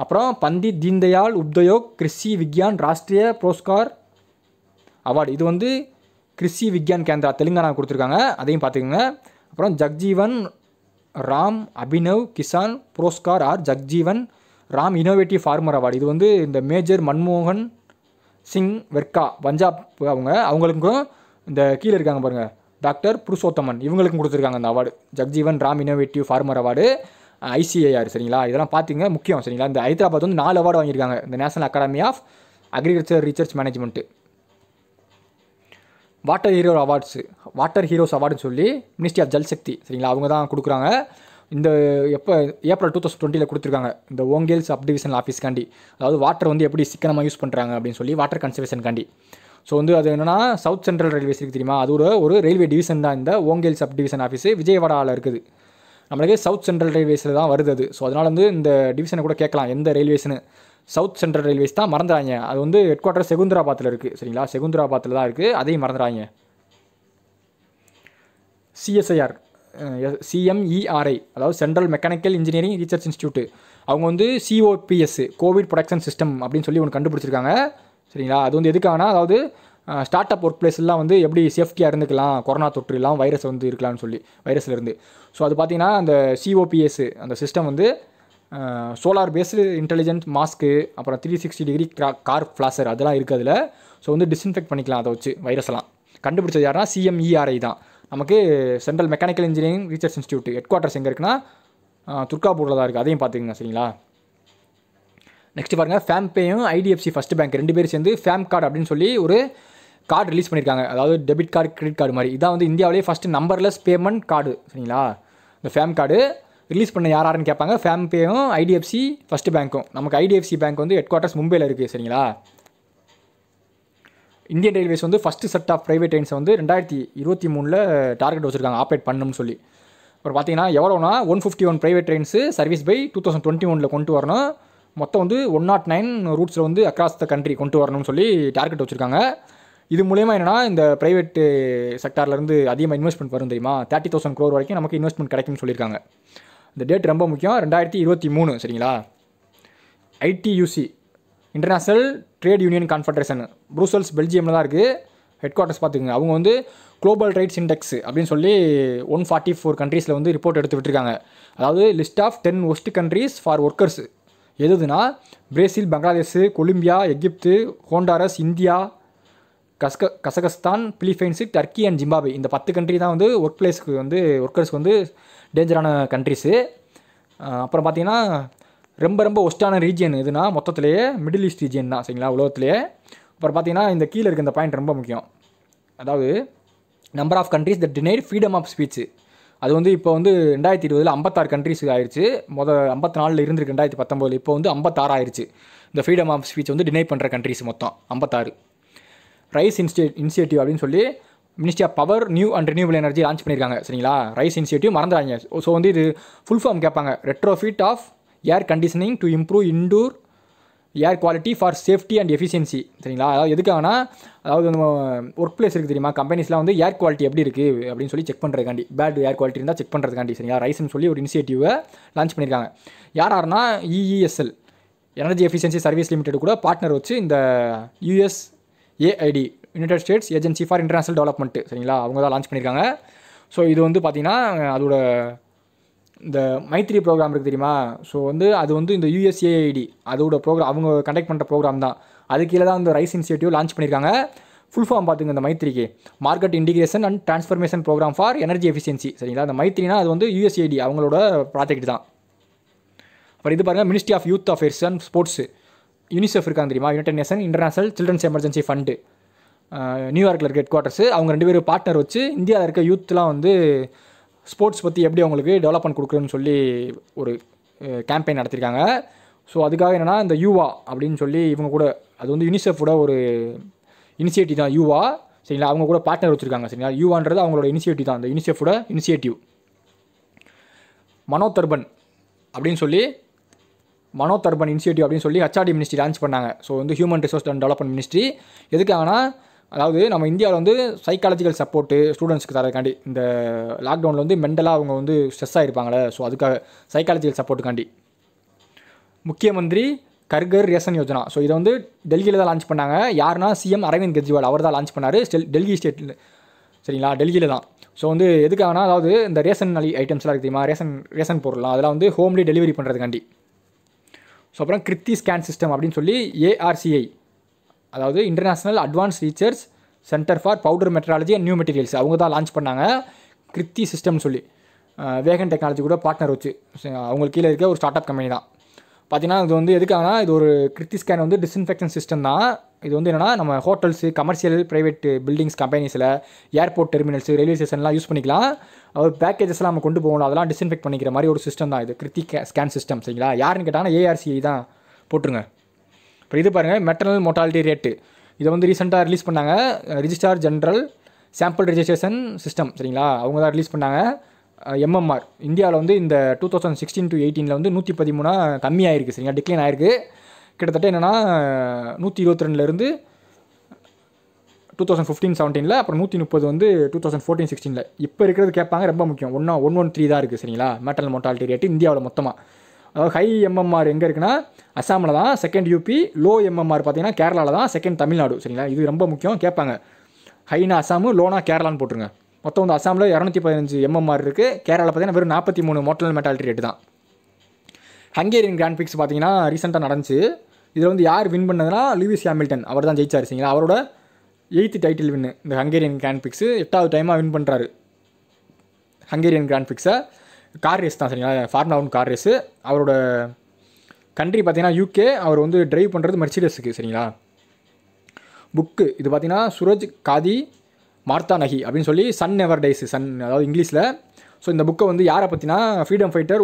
அப்புறம் பந்தி தீன்தயாள் உத்தயோக் கிருஷி விக்யான் ராஷ்ட்ரிய புரோஸ்கார் அவார்டு இது வந்து கிருஷி விக்யான் கேந்திரா தெலுங்கானா கொடுத்துருக்காங்க அதையும் பார்த்துக்கோங்க அப்புறம் Jagjivan Ram Abhinav Kisan Puraskar or Jagjivan Ram innovative farmer award இது வந்து இந்த மேஜர் மன்மோகன் சிங் வெர்கா பஞ்சாப் அவங்க அவங்களுக்கும் இந்த கீழே இருக்காங்க பாருங்கள் டாக்டர் புருஷோத்தமன் இவங்களுக்கும் கொடுத்துருக்காங்க அந்த award Jagjivan Ram innovative farmer award ICIR சரிங்களா இதெல்லாம் பார்த்திங்க முக்கியம் சரிங்களா இந்த ஹைதராபாத் வந்து நாலு அவார்டு வாங்கியிருக்காங்க இந்த national academy of agriculture research management water hero awards water heroes அவார்டுன்னு சொல்லி மினிஸ்ட்ரி ஆஃப் ஜல்சக்தி சரிங்களா அவங்க தான் கொடுக்குறாங்க இந்த எப்போ ஏப்ரல் டூ தௌசண்ட் டுவெண்ட்டியில் கொடுத்துருக்காங்க இந்த ஓங்கேல் சப் டிவிஷன் ஆஃபீஸ்க்காண்டி அதாவது வாட்டர் வந்து எப்படி சிக்கனமாக யூஸ் பண்ணுறாங்க அப்படின்னு சொல்லி வாட்டர் கன்சர்வேஷன்காண்டி ஸோ வந்து அது என்னென்னா சவுத் சென்ட்ரல் ரயில்வேஸ் இருக்குது தெரியுமா அது ஒரு ஒரு ரயில்வே டிவிஷன் தான் இந்த ஓங்கேல் சப் டிவிஷன் ஆஃபீஸு விஜயவாடாவில் இருக்குது நம்மளுக்கு சவுத் சென்ட்ரல் ரயில்வேஸில் தான் வருது அது ஸோ அதனால் வந்து இந்த டிவிஷனை கூட கேட்கலாம் எந்த ரயில்வேஸ்னு சவுத் சென்ட்ரல் ரயில்வேஸ் தான் மறந்துறாங்க அது வந்து ஹெட் குவார்ட்டர் செகுந்தராபாத்தில் இருக்குது சரிங்களா செகுந்தராபாத்தில் தான் இருக்குது அதையும் மறந்துறாங்க சிஎஸ்ஐஆர் சிஎம்இஆர்ஐ e அதாவது central mechanical engineering research institute அவங்க வந்து சிஓபிஎஸ் கோவிட் ப்ரொடக்ஷன் சிஸ்டம் அப்படின்னு சொல்லி ஒன்று கண்டுபிடிச்சிருக்காங்க சரிங்களா அது வந்து எதுக்காகனா அதாவது ஸ்டார்ட் அப் ஒர்க் பிளேஸ்லாம் வந்து எப்படி சேஃப்டியாக இருந்துக்கலாம் கொரோனா தொற்று இல்லாமல் வைரஸ் வந்து இருக்கலாம்னு சொல்லி வைரஸ்லேருந்து ஸோ அது பார்த்திங்கன்னா அந்த சிஓபிஎஸ் அந்த சிஸ்டம் வந்து சோலார் பேஸ்டு இன்டெலிஜென்ட் மாஸ்க்கு அப்புறம் த்ரீ சிக்ஸ்டி டிகிரி கா கார் ஃப்ளாஷர் அதெல்லாம் இருக்குது அதில் ஸோ வந்து டிஸ்இன்ஃபெக்ட் பண்ணிக்கலாம் அதை வச்சு வைரஸ்லாம் கண்டுபிடிச்சது யாருன்னா சிஎம்இஆர்ஐ e தான் நமக்கு central mechanical engineering research institute ஹெட் குவார்ட்டர்ஸ் எங்கே இருக்குன்னா துர்காபூரில் தான் இருக்குது அதையும் பார்த்துக்குங்க சரிங்களா நெக்ஸ்ட் பாருங்கள் ஃபேம்பேயும் ஐடிஎஃப்சி ஃபஸ்ட் பேங்க் ரெண்டு பேரும் சேர்ந்து ஃபேம் கார்டு அப்படின்னு சொல்லி ஒரு கார்டு ரிலீஸ் பண்ணியிருக்காங்க அதாவது டெபிட் கார்டு கிரெடிட் கார்டு மாதிரி இதான் வந்து இந்தியாவிலேயே ஃபஸ்ட்டு நம்பர்லெஸ் பேமெண்ட் கார்டு சரிங்களா இந்த ஃபேம் கார்டு ரிலீஸ் பண்ண யார் யாருன்னு கேட்பாங்க ஃபேம்பேயும் ஐடிஎஃப்சி ஃபஸ்ட் பேங்க்கும் நமக்கு ஐடிஎஃப்சி பேங்க் வந்து ஹெட் குவார்ட்டர்ஸ் மும்பையில் இருக்குது சரிங்களா இந்தியன் ரயில்வேஸ் வந்து ஃபஸ்ட்டு செட் ஆஃப் ப்ரைவேட் ட்ரெயின்ஸை வந்து ரெண்டாயிரத்தி இருபத்தி மூணில் டார்கெட் வச்சுருக்காங்க ஆப்ரேட் பண்ணணும்னு சொல்லி அப்புறம் பார்த்தீங்கன்னா எவ்வளோனா one fifty one private trains service by two thousand twenty ஒனில் கொண்டு வரணும் மொத்தம் வந்து ஒன் நாட் நைன் ரூட்ஸில் வந்து அக்ராஸ் த கண்ட்ரி கொண்டு வரணும்னு சொல்லி டார்கெட் வச்சுருக்காங்க இது மூலயமா என்னென்னா இந்த ப்ரைவேட்டு செக்டார்லேருந்து அதிகமாக இன்வெஸ்ட்மெண்ட் வரும் தெரியுமா தேர்ட்டி தௌசண்ட் க்ரோர் வரைக்கும் நமக்கு இன்வெஸ்ட்மெண்ட் கிடைக்கும்னு சொல்லியிருக்காங்க இந்த டேட் ரொம்ப முக்கியம் ரெண்டாயிரத்தி இருபத்தி மூணு சரிங்களா ITUC international trade union confederation Brussels பெல்ஜியமில் தான் இருக்குது ஹெட் குவார்ட்டர்ஸ் பார்த்துக்குங்க அவங்க வந்து குளோபல் ரைட்ஸ் இண்டெக்ஸ் அப்படின்னு சொல்லி ஒன் ஃபார்ட்டி ஃபோர் கண்ட்ரீஸில் வந்து ரிப்போர்ட் எடுத்து விட்டுருக்காங்க அதாவது list of ten worst countries for workers எதுனா Brazil Bangladesh Colombia Egypt Honduras India கஸ்க Kazakhstan Philippines Turkey and Zimbabwe இந்த பத்து கண்ட்ரி தான் வந்து ஒர்க் பிளேஸ்க்கு வந்து ஒர்க்கர்ஸ்க்கு வந்து டேஞ்சரான கண்ட்ரிஸு அப்புறம் பார்த்தீங்கன்னா ரொம்ப ரொம்ப ஒஸ்டான ரீஜியன் எதுனா மொத்தத்திலேயே மிடில் ஈஸ்ட் ரீஜியன் தான் சரிங்களா உலகத்துலேயே அப்புறம் பார்த்தீங்கன்னா இந்த கீழே இருக்க இந்த பாயிண்ட் ரொம்ப முக்கியம் அதாவது number of countries the denied freedom of speech அது வந்து இப்போ வந்து ரெண்டாயிரத்தி இருபதில் ஐம்பத்தாறு கண்ட்ரிஸ் ஆயிடுச்சு மொதல் ஐம்பத்தி நாலில் இருந்துருக்கு ரெண்டாயிரத்தி பத்தொம்போதில் இப்போ வந்து ஐம்பத்தாறு ஆயிடுச்சு இந்த ஃப்ரீடம் ஆஃப் ஸ்பீச் வந்து டினை பண்ணுற கண்ட்ரிஸ் மொத்தம் ஐம்பத்தாறு ரைஸ் இன்ஸ்டியூட் இனிஷியேட்டிவ் அப்படின்னு சொல்லி ministry of power new and renewable energy launch பண்ணியிருக்காங்க சரிங்களா ரைஸ் இனிஷியேட்டிவ் மறந்துடாங்க ஸோ வந்து இது ஃபுல் ஃபார்ம் கேட்பாங்க retrofit of air conditioning to improve indoor air quality for safety and efficiency சரிங்களா அதாவது எதுக்காகனா அதாவது நம்ம ஒர்க் பிளேஸ் இருக்குது தெரியுமா கம்பெனிஸ்லாம் வந்து ஏர் குவாலிட்டி எப்படி இருக்குது அப்படின்னு சொல்லி செக் பண்ணுறதுக்காண்டி பேட் ஏர் குவாலிட்டி இருந்தால் செக் பண்ணுறதுக்காண்டி சரிங்களா ரைஸ்னு சொல்லி ஒரு இனிஷியேட்டிவை லான்ச் பண்ணியிருக்காங்க யார் யாருன்னா EESL energy efficiency service limited கூட பார்ட்னர் வச்சு இந்த US AID united states agency for international development சரிங்களா அவங்க தான் லான்ச் பண்ணியிருக்காங்க ஸோ இது வந்து பார்த்திங்கன்னா அதோட இந்த மைத்ரி ப்ரோக்ராம் இருக்குது தெரியுமா ஸோ வந்து அது வந்து இந்த யூஎஸ்ஏஐடி அதோட ப்ரோக்ராம் அவங்க கண்டக்ட் பண்ணுற ப்ரோக்ராம் தான் அது கீழே தான் வந்து ரைஸ் இனிஷியேட்டிவ் லான்ச் பண்ணியிருக்காங்க ஃபுல் ஃபார்ம் பார்த்துங்க இந்த மைத்ரிக்கு market integration and transformation programme for energy efficiency சரிங்களா அந்த மைத்ரினா அது வந்து யூஎஸ்ஏடி அவங்களோட ப்ராஜெக்ட் தான் அப்புறம் இது பாருங்கள் ministry of youth affairs and sports UNICEF இருக்காங்க தெரியுமா united nation international children's emergency fund நியூயார்க்கில் இருக்க ஹெட் குவார்ட்டர்ஸு அவங்க ரெண்டு பேரும் பார்ட்னர் வச்சு இந்தியாவில் இருக்க யூத்லாம் வந்து ஸ்போர்ட்ஸ் பற்றி எப்படி அவங்களுக்கு டெவலப்மெண்ட் கொடுக்குறோன்னு சொல்லி ஒரு கேம்பெயின் நடத்தியிருக்காங்க ஸோ அதுக்காக என்னென்னா இந்த யூவா அப்படின்னு சொல்லி இவங்க கூட அது வந்து யூனிசெஃபோட ஒரு இனிஷியேட்டிவ் தான் யூவா சரிங்களா அவங்க கூட பார்ட்னர் வச்சுருக்காங்க சரிங்களா யூவான்றது அவங்களோட இனிஷியேட்டிவ் தான் அந்த யூனிசெஃபோட இனிஷியேட்டிவ் மனோ தர்பன் அப்படின்னு சொல்லி மனோ தர்பன் இனிஷியேட்டிவ் அப்படின்னு சொல்லி ஹச்ஆர்டி மினிஸ்ட்ரி லான்ச் பண்ணாங்க ஸோ வந்து human resource and development ministry எதுக்காகனா அதாவது நம்ம இந்தியாவில் வந்து சைக்காலஜிக்கல் சப்போர்ட்டு ஸ்டூடெண்ட்ஸ்க்கு தரக்காண்டி இந்த லாக்டவுனில் வந்து மென்டலாக அவங்க வந்து ஸ்ட்ரெஸ் ஆகிருப்பாங்களே ஸோ அதுக்காக சைக்காலஜிக்கல் சப்போர்ட்டுக்காண்டி முக்கியமந்திரி கர்கர் ரேசன் யோஜனா ஸோ இதை வந்து டெல்லியில் தான் லான்ச் பண்ணாங்க யாருன்னா சிஎம் அரவிந்த் கெஜ்ரிவால் அவர் தான் லான்ச் பண்ணார் டெல்லி ஸ்டேட்டில் சரிங்களா டெல்லியில் தான் ஸோ வந்து எதுக்காகனா அதாவது இந்த ரேஷன் அலி ஐட்டம்ஸ்லாம் இருக்குது தெரியுமா ரேஷன் ரேஷன் பொருள்லாம் அதெல்லாம் வந்து ஹோம்லி டெலிவரி பண்ணுறதுக்காண்டி ஸோ அப்புறம் கிருத்தி ஸ்கேன் சிஸ்டம் அப்படின்னு சொல்லி ஏஆர்சிஐ அதாவது international advanced research centre for powder metallurgy and new materials அவங்க தான் லான்ச் பண்ணாங்க கிருத்தி சிஸ்டம்னு சொல்லி வேகன் டெக்னாலஜி கூட பார்ட்னர் வச்சு அவங்களுக்கு கீழே இருக்க ஒரு ஸ்டார்ட் அப் கம்பெனி தான் பார்த்தீங்கன்னா இது வந்து எதுக்காகனா இது ஒரு கிருத்தி ஸ்கேன் வந்து டிஸ்இன்ஃபெக்ஷன் சிஸ்டம் தான் இது வந்து என்னென்னா நம்ம ஹோட்டல்ஸு கமர்ஷியல் ப்ரைவேட் பில்டிங்ஸ் கம்பெனிஸில் ஏர்போர்ட் டெர்மினல்ஸு ரயில்வே ஸ்டேஷன்லாம் யூஸ் பண்ணிக்கலாம் அவர் பேக்கேஜஸ்லாம் நம்ம கொண்டு போகணும் அதெல்லாம் டிஸ்இன்ஃபெக்ட் பண்ணிக்கிற மாதிரி ஒரு சிஸ்டம் தான் இது கிருத்தி ஸ்கேன் சிஸ்டம் சரிங்களா யாருன்னு கேட்டாங்கன்னா ஏஆர்சிஐ e தான் போட்டுருங்க இப்போ இது பாருங்கள் மெட்டர்னல் மொட்டாலிட்டி ரேட்டு இதை வந்து ரீசெண்டாக ரிலீஸ் பண்ணாங்க registrar general sample registration system சரிங்களா அவங்க தான் ரிலீஸ் பண்ணாங்க எம்எம்ஆர் இந்தியாவில் வந்து இந்த டூ தௌசண்ட் சிக்ஸ்டீன் டு எயிட்டீனில் வந்து நூற்றி பதிமூணாக ஆயிருக்கு சரிங்களா டிக்ளைன் ஆயிருக்கு கிட்டத்தட்ட என்னென்னா நூற்றி இருபத்தி ரெண்டுலேருந்து டூ தௌசண்ட் ஃபிஃப்டீன் செவன்டீனில் அப்புறம் நூற்றி முப்பது வந்து டூ தௌசண்ட் ஃபோர்டீன் சிக்ஸ்டீனில் இப்போ இருக்கிறது கேட்பாங்க ரொம்ப முக்கியம் ஒன்றா ஒன் ஒன் த்ரீ தான் இருக்குது சரிங்களா மெட்டல் மொட்டாலிட்டி ரேட்டு இந்தியாவில் மொத்தமாக அதாவது ஹை எம்எம்ஆர் எங்கே இருக்குன்னா அசாமில் தான் செகண்ட் யூபி லோ எம்எம்ஆர் பார்த்தீங்கன்னா கேரளாவில் தான் செகண்ட் தமிழ்நாடு சரிங்களா இது ரொம்ப முக்கியம் கேட்பாங்க ஹைனா அஸ்ஸாமு லோனா கேரளான்னு போட்டுருங்க மொத்தம் வந்து அசாமில் இரநூத்தி பதினஞ்சு எம்எம்ஆர் இருக்குது கேரளா பார்த்தீங்கன்னா வெறும் நாற்பத்தி மூணு மோட்டல் மெட்டாலிட்டி ரேட்டு தான் ஹங்கேரியன் கிராண்ட் பிக்ஸ் பார்த்தீங்கன்னா ரீசெண்டாக நடந்துச்சு இதில் வந்து யார் வின் பண்ணதுன்னா லூவிஸ் ஹேமில்டன் அவர் தான் ஜெயிச்சார் சரிங்களா அவரோட எயித்து டைட்டில் வின்னு இந்த ஹங்கேரியன் கிராண்ட் பிக்ஸு எட்டாவது டைமாக வின் பண்ணுறாரு ஹங்கேரியன் கிராண்ட் பிக்ஸை கார் ரேஸ் தான் சரிங்களா ஃபார்முலா ஒன் கார் ரேஸு அவரோட கண்ட்ரி பார்த்தீங்கன்னா யூகே அவர் வந்து ட்ரைவ் பண்ணுறது மெர்சிடஸுக்கு சரிங்களா புக்கு இது பார்த்தீங்கன்னா சுரஜ் காதி மார்த்தா நகி அப்படின்னு சொல்லி சன் நெவர் டேஸ் சன் அதாவது இங்கிலீஷில் ஸோ இந்த புக்கை வந்து யாரை பற்றினா ஃப்ரீடம் ஃபைட்டர்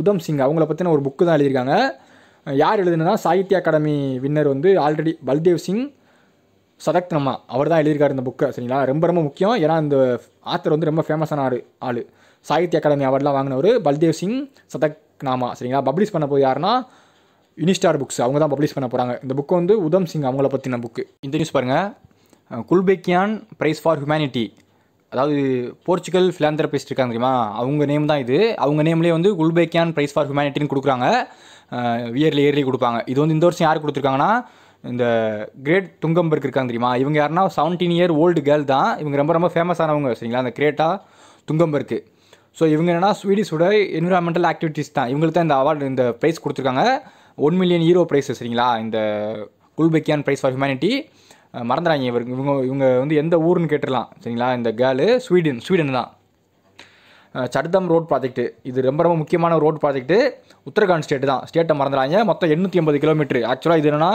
உதம் சிங் அவங்கள பற்றின ஒரு புக்கு தான் எழுதியிருக்காங்க யார் எழுதுனா சாகித்ய அகாடமி வின்னர் வந்து ஆல்ரெடி பல்தேவ் சிங் சதக்னம்மா அவர் தான் எழுதியிருக்காரு இந்த புக்கை சரிங்களா ரொம்ப ரொம்ப முக்கியம் ஏன்னா இந்த ஆத்தர் வந்து ரொம்ப ஃபேமஸான ஆள் ஆள் சாகித்ய அகாடமி அவார்ட்லாம் வாங்கினவர் பல்தேவ் சிங் சதக்னாமா சரிங்களா பப்ளிஷ் பண்ண போய் யாருன்னா யூனிஸ்டார் புக்ஸ் அவங்க தான் பப்ளிஷ் பண்ண போகிறாங்க இந்த புக்கு வந்து உதம் சிங் அவங்கள பற்றின புக்கு இந்த நியூஸ் பாருங்கள் குல்பெக்கியான் ப்ரைஸ் ஃபார் ஹியூமனிட்டி அதாவது போர்ச்சுகல் ஃபிலாந்தரபிஸ்ட் இருக்காங்க தெரியுமா அவங்க நேம் தான் இது அவங்க நேம்லேயே வந்து குல்பேக்கியான் ப்ரைஸ் ஃபார் ஹியூமனிட்டின்னு கொடுக்குறாங்க இயர்லி இயர்லி கொடுப்பாங்க இது வந்து இந்த வருஷம் யார் கொடுத்துருக்காங்கன்னா இந்த கிரேட் துங்கம்பர்க் இருக்காங்க தெரியுமா இவங்க யாருன்னா செவன்டீன் இயர் ஓல்டு கேர்ள் தான் இவங்க ரொம்ப ரொம்ப ஃபேமஸ் ஆனவங்க சரிங்களா அந்த கிரேட்டா துங்கம்பர்க்கு ஸோ இவங்க என்னென்னா ஸ்வீடிஷோட என்விரான்மெண்டல் ஆக்டிவிட்டீஸ் தான் இவங்களுக்கு தான் இந்த அவார்டு இந்த ப்ரைஸ் கொடுத்துருக்காங்க ஒன் மில்லியன் ஈரோ ப்ரைஸ் சரிங்களா இந்த குல்பெக்கியான் ப்ரைஸ் ஃபார் ஹியூமனிட்டி மறந்துடாங்க இவர் இவங்க இவங்க வந்து எந்த ஊர்னு கேட்டுடலாம் சரிங்களா இந்த கேர்ளு ஸ்வீடன் ஸ்வீடன் தான் சர்தம் ரோட் ப்ராஜெக்ட்டு இது ரொம்ப ரொம்ப முக்கியமான ரோட் ப்ராஜெக்ட்டு உத்தரகாண்ட் ஸ்டேட் தான் ஸ்டேட்டை மறந்துடாங்க மொத்தம் எண்ணூற்றி ஐம்பது கிலோமீட்டர் ஆக்சுவலாக இது என்னென்னா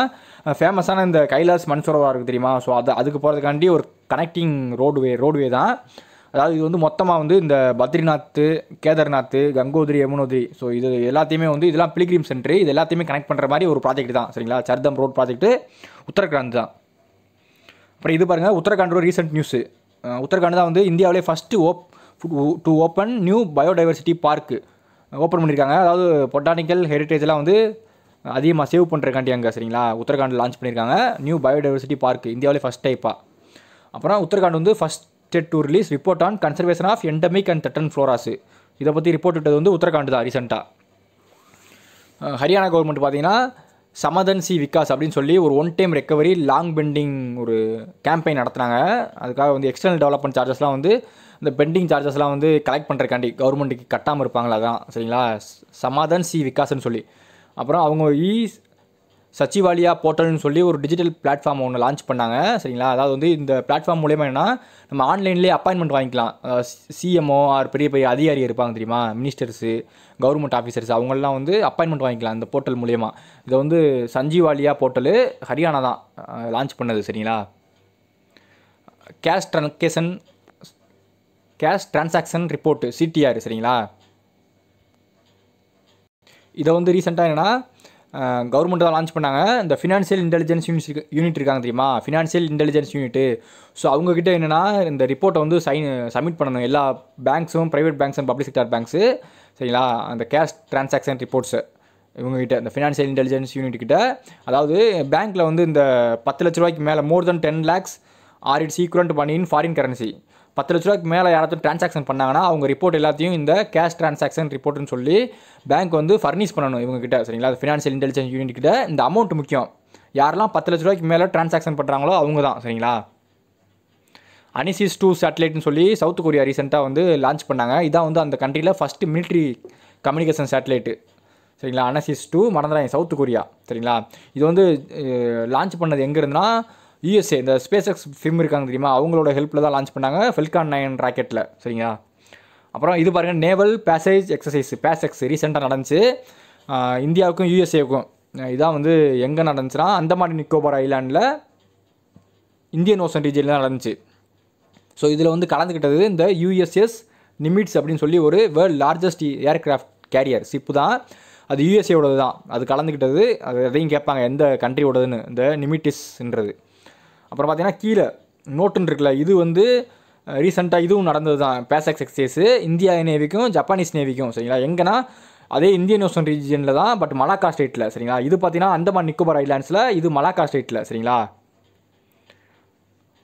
ஃபேமஸான இந்த கைலாஸ் மன்சரோவா இருக்குது தெரியுமா ஸோ அது அதுக்கு போகிறதுக்காண்டி ஒரு கனெக்டிங் ரோடுவே ரோடுவே தான் அதாவது இது வந்து மொத்தமாக வந்து இந்த பத்ரிநாத் கேதார்நாத் கங்கோதிரி யமுனோதிரி ஸோ இது எல்லாத்தையுமே வந்து இதெல்லாம் பிலிகிரிம் சென்ட்ரு இது எல்லாத்தையுமே கனெக்ட் பண்ணுற மாதிரி ஒரு ப்ராஜெக்ட் தான் சரிங்களா சர்தம் ரோட் ப்ராஜெக்ட்டு உத்தரகாண்ட் தான் அப்புறம் இது பாருங்கள் உத்தரகாண்டோட ரீசெண்ட் நியூஸு உத்தரகாண்ட் தான் வந்து இந்தியாவிலே first op to open new biodiversity park ஓப்பன் பண்ணியிருக்காங்க அதாவது பொட்டானிக்கல் ஹெரிட்டேஜ்லாம் வந்து அதிகமாக சேவ் பண்ணுறக்காண்டி அங்கே சரிங்களா உத்தரகாண்ட் லான்ச் பண்ணியிருக்காங்க நியூ பயோடைவர்சிட்டி பார்க் இந்தியாவிலே ஃபஸ்ட் டைப்பாக அப்புறம் உத்தரகாண்ட் வந்து ஃபஸ்ட் டெட் to release report on conservation of endemic and தட்டன் ஃப்ளோராஸு இதை பற்றி ரிப்போர்ட் விட்டது வந்து உத்தரகாண்ட் தான் ரீசெண்டாக ஹரியானா கவர்மெண்ட் பார்த்தீங்கன்னா சமதன் சி விகாஸ் அப்படின்னு சொல்லி ஒரு one time recovery long pending ஒரு கேம்பெயின் நடத்துனாங்க அதுக்காக வந்து எக்ஸ்டர்னல் டெவலப்மெண்ட் சார்ஜஸ்லாம் வந்து இந்த பெண்டிங் சார்ஜஸ்லாம் வந்து கலெக்ட் பண்ணுறக்காண்டி கவர்மெண்ட்டுக்கு கட்டாமல் இருப்பாங்களா தான் சரிங்களா சமாதன் சி விகாஸ்ன்னு சொல்லி அப்புறம் அவங்க ஈ சச்சிவாலியா போர்ட்டல்னு சொல்லி ஒரு டிஜிட்டல் பிளாட்ஃபார்ம் ஒன்று லான்ச் பண்ணாங்க சரிங்களா அதாவது வந்து இந்த பிளாட்ஃபார்ம் மூலயமா என்ன நம்ம ஆன்லைன்லேயே அப்பாயின்மெண்ட் வாங்கிக்கலாம் சிஎம்ஓ ஆர் பெரிய பெரிய அதிகாரி இருப்பாங்க தெரியுமா மினிஸ்டர்ஸு கவர்மெண்ட் ஆஃபீஸர்ஸ் அவங்களாம் வந்து அப்பாயின்மெண்ட் வாங்கிக்கலாம் இந்த போர்ட்டல் மூலயமா இதை வந்து சஞ்சிவாலியா போர்ட்டலு ஹரியானா தான் லான்ச் பண்ணது சரிங்களா cash transaction cash transaction report CTR சரிங்களா இதை வந்து ரீசெண்டாக என்னென்னா கவர்மெண்ட் தான் லான்ச் பண்ணாங்க இந்த ஃபினான்ஷியல் இன்டெலிஜென்ஸ் யூனிட் யூனிட் இருக்காங்க தெரியுமா ஃபினான்ஷியல் இன்டெலிஜென்ஸ் யூனிட்டு ஸோ அவங்கக்கிட்ட என்னென்னா இந்த ரிப்போர்ட்டை வந்து சைன் சப்மிட் பண்ணணும் எல்லா பேங்க்ஸும் ப்ரைவேட் பேங்க்ஸும் பப்ளிக் செக்டர் பேங்க்ஸு சரிங்களா அந்த கேஷ் ட்ரான்சாக்ஷன் ரிப்போர்ட்ஸு இவங்ககிட்ட இந்த ஃபினான்ஷியல் இன்டெலிஜென்ஸ் கிட்ட அதாவது பேங்க்கில் வந்து இந்த பத்து லட்ச ரூபாய்க்கு மேலே more than ten lakhs or it equivalent money in foreign currency பத்து லட்ச ரூபாய்க்கு மேலே யாராவது டிரான்சாக்ஷன் பண்ணாங்கன்னா அவங்க ரிப்போர்ட் எல்லாத்தையும் இந்த கேஷ் டிரான்சாக்ஷன் ரிப்போர்ட்டுன்னு சொல்லி பேங்க் வந்து ஃபர்னிஷ் பண்ணணும் இவங்க கிட்ட சரிங்களா அது ஃபினான்ஷியல் இன்டெலிஜென்ஸ் யூனிட் கிட்ட இந்த அமௌண்ட் முக்கியம் யாரெல்லாம் பத்து லட்ச ரூபாய்க்கு மேலே டிரான்சாக்ஷன் பண்ணுறாங்களோ அவங்க தான் சரிங்களா அனிசிஸ் டூ சேட்டலைட்னு சொல்லி சவுத் கொரியா ரீசெண்டாக வந்து லான்ச் பண்ணாங்க இதான் வந்து அந்த கண்ட்ரியில் ஃபஸ்ட்டு மிலிட்ரி கம்யூனிகேஷன் சேட்டலைட்டு சரிங்களா அனசிஸ் டூ மறந்துடாங்க சவுத் கொரியா சரிங்களா இது வந்து லான்ச் பண்ணது எங்கே இருந்தால் யூஎஸ்ஏ இந்த ஸ்பேஸ் எக்ஸ் ஃபிம் இருக்காங்க தெரியுமா அவங்களோட ஹெல்ப்பில் தான் லான்ச் பண்ணாங்க ஃபெல்கான் நைன் ராக்கெட்டில் சரிங்களா அப்புறம் இது பாருங்கள் நேவல் பேசேஜ் எக்ஸசைஸ் பேசெக்ஸ் ரீசெண்டாக நடந்துச்சு இந்தியாவுக்கும் யூஎஸ்ஏவுக்கும் இதான் வந்து எங்கே நடந்துச்சுன்னா மாதிரி நிக்கோபார் ஐலாண்டில் இந்தியன் ஓசன் ரீஜியில் தான் நடந்துச்சு ஸோ இதில் வந்து கலந்துக்கிட்டது இந்த யூஎஸ்எஸ் நிமிட்ஸ் அப்படின்னு சொல்லி ஒரு world largest aircraft carrier ship தான் அது யுஎஸ்ஏவோடது தான் அது கலந்துக்கிட்டது அது எதையும் கேட்பாங்க எந்த கண்ட்ரியோடதுன்னு இந்த நிமிட்டிஸ்ன்றது அப்புறம் பார்த்தீங்கன்னா கீழே நோட்டுன்னு இருக்குல்ல இது வந்து ரீசெண்டாக இதுவும் நடந்தது தான் பேசக்ஸ் எக்ஸேஸு இந்தியா நேவிக்கும் ஜப்பானீஸ் நேவிக்கும் சரிங்களா எங்கன்னா அதே இந்தியன் ஓஷன் ரீஜியனில் தான் பட் மலாக்கா ஸ்டேட்டில் சரிங்களா இது பார்த்தீங்கன்னா அந்தமான் நிக்கோபார் ஐலாண்ட்ஸில் இது மலாக்கா ஸ்டேட்டில் சரிங்களா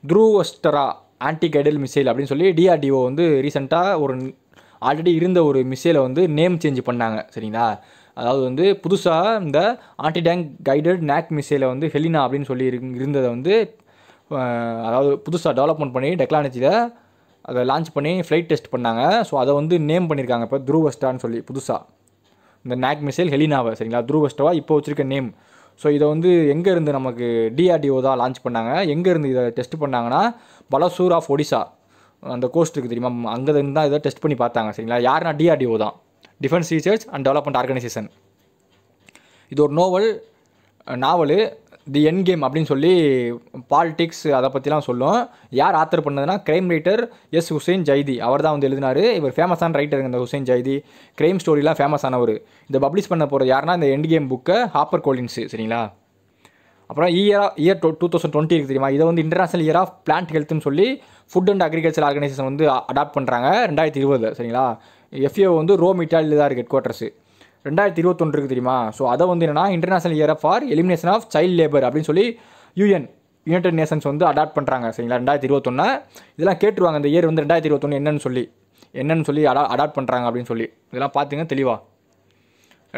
த்ரூவஸ்டரா ஆன்டி கைடல் மிசைல் அப்படின்னு சொல்லி டிஆர்டிஓ வந்து ரீசெண்டாக ஒரு ஆல்ரெடி இருந்த ஒரு மிசைலை வந்து நேம் சேஞ்ச் பண்ணாங்க சரிங்களா அதாவது வந்து புதுசாக இந்த ஆன்டி டேங்க் கைடட் நேக் மிசைலை வந்து ஹெலினா அப்படின்னு சொல்லி இருந்ததை வந்து அதாவது புதுசாக டெவலப்மெண்ட் பண்ணி டெக்லானஜியில் அதை லான்ச் பண்ணி ஃப்ளைட் டெஸ்ட் பண்ணாங்க ஸோ அதை வந்து நேம் பண்ணியிருக்காங்க இப்போ துருவஸ்டான்னு சொல்லி புதுசாக இந்த நேக் மிசைல் ஹெலினாவை சரிங்களா துருவஸ்டாவா இப்போ வச்சுருக்க நேம் ஸோ இதை வந்து எங்கேருந்து நமக்கு டிஆர்டிஓ தான் லான்ச் பண்ணாங்க எங்கேருந்து இதை டெஸ்ட் பண்ணாங்கன்னா பலசூர் ஆஃப் ஒடிசா அந்த கோஸ்ட் இருக்குது தெரியுமா இருந்து தான் இதை டெஸ்ட் பண்ணி பார்த்தாங்க சரிங்களா யாருன்னா டிஆர்டிஓ தான் defence research and development organisation இது ஒரு நோவல் நாவல் தி என் கேம் அப்படின்னு சொல்லி பாலிடிக்ஸ் அதை பற்றிலாம் சொல்லும் யார் ஆத்தர் பண்ணதுன்னா crime writer S Hussain Zaidi அவர் தான் வந்து எழுதினார் இவர் ஃபேமஸான ரைட்டருங்க இந்த ஹுசைன் ஜைதி கிரைம் ஸ்டோரிலாம் ஃபேமஸ் ஆனவர் இந்த பப்ளிஷ் பண்ண போகிறது யாருன்னா இந்த என் கேம் புக்கை ஹாப்பர் கோலின்ஸு சரிங்களா அப்புறம் year year two two thousand twenty இருக்குது தெரியுமா இதை வந்து இன்டர்நேஷனல் இயர் ஆஃப் பிளான்ட் ஹெல்த்னு சொல்லி ஃபுட் அண்ட் அக்ரிகல்ச்சர் ஆர்கனைசேஷன் வந்து அடாப்ட் பண்ணுறாங்க ரெண்டாயிரத்தி இருபது சரிங்களா எஃப்ஏ வந்து ரோம் இட்டாலியில் தான் இருக்குது ஹெட் குவார்ட்டர்ஸு ரெண்டாயிரத்தி இருபத்தொன்று இருக்குது தெரியுமா ஸோ அதை வந்து என்னென்னா international year for elimination of child labour அப்படின்னு சொல்லி யூஎன் யுனைடெட் நேஷன்ஸ் வந்து அடாப்ட் பண்ணுறாங்க சரிங்களா ரெண்டாயிரத்தி இருபத்தொன்னு இதெல்லாம் கேட்டுருவாங்க இந்த இயர் வந்து ரெண்டாயிரத்தி இருபத்தொன்று என்னன்னு சொல்லி என்னன்னு சொல்லி அடா அடாப்ட் பண்ணுறாங்க அப்படின்னு சொல்லி இதெல்லாம் பார்த்தீங்கன்னா தெளிவாக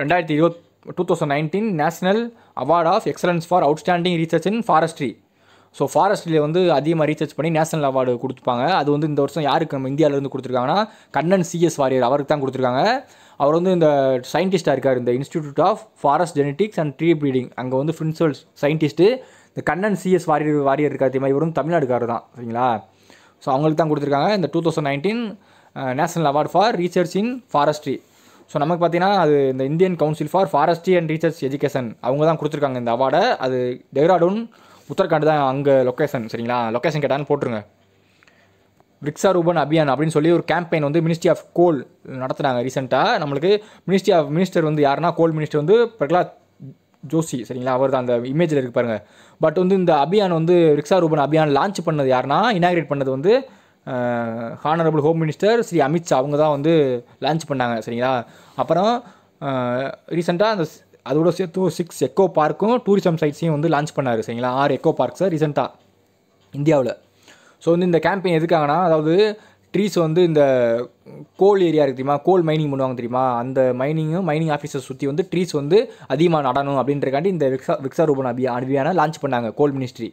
ரெண்டாயிரத்தி இருபத் two thousand nineteen national award of excellence for outstanding research in forestry so ஃபாரஸ்ட்ரியில் வந்து அதிகமாக ரீசர்ச் பண்ணி நேஷனல் அவார்டு கொடுத்துப்பாங்க அது வந்து இந்த வருஷம் யாருக்கு நம்ம இந்தியாவிலேருந்து கொடுத்துருக்காங்கன்னா கண்ணன் சிஎஸ் வாரியர் அவருக்கு தான் கொடுத்துருக்காங்க அவர் வந்து இந்த சயின்டிஸ்ட்டாக இருக்கார் இந்த institute of forest genetics and tree breeding அங்கே வந்து பிரின்சிபல் சயின்டிஸ்ட்டு இந்த கண்ணன் சிஎஸ் வாரியர் வாரியர் இருக்கார் அதே மாதிரி வரும் தமிழ்நாடுக்காரர் தான் சரிங்களா ஸோ அவங்களுக்கு தான் கொடுத்துருக்காங்க இந்த two thousand nineteen national award for research in forestry so நமக்கு பார்த்தீங்கன்னா அது இந்த Indian council for forestry and research education அவங்க தான் கொடுத்துருக்காங்க இந்த அவார்டை அது டெஹ்ராடூன் உத்தரகாண்ட் தான் அங்கே லொக்கேஷன் சரிங்களா லொக்கேஷன் கேட்டான்னு போட்டுருங்க விக்ஸாரூபன் அபியான் அப்படின்னு சொல்லி ஒரு கேம்பெயின் வந்து மினிஸ்ட்ரி ஆஃப் கோல் நடத்துனாங்க ரீசெண்டாக நம்மளுக்கு மினிஸ்ட்ரி ஆஃப் மினிஸ்டர் வந்து யாருன்னா கோல் மினிஸ்டர் வந்து பிரகலாத் ஜோஷி சரிங்களா அவர் தான் அந்த இமேஜில் இருக்கு பாருங்கள் பட் வந்து இந்த அபியான் வந்து ரிக்ஸாரூபன் அபியான் லான்ச் பண்ணது யாருன்னா இனாகிரேட் பண்ணது வந்து honourable home minister Shri Amit Shah அவங்க தான் வந்து லான்ச் பண்ணாங்க சரிங்களா அப்புறம் ரீசெண்டாக அந்த அதோட சேர்த்து சிக்ஸ் எக்கோ பார்க்கும் டூரிசம் சைட்ஸையும் வந்து லான்ச் பண்ணார் சரிங்களா ஆறு எக்கோ சார் ரீசெண்டாக இந்தியாவில் ஸோ வந்து இந்த கேம்பெயின் எதுக்காகனா அதாவது ட்ரீஸ் வந்து இந்த கோல் ஏரியா இருக்குது தெரியுமா கோல் மைனிங் பண்ணுவாங்க தெரியுமா அந்த மைனிங்கும் மைனிங் ஆஃபீஸர் சுற்றி வந்து ட்ரீஸ் வந்து அதிகமாக நடணும் அப்படின்றக்காண்டி இந்த விக்ஸா விக்ஸா ரூபன் அபி அபியானை லான்ச் பண்ணாங்க கோல் மினிஸ்ட்ரி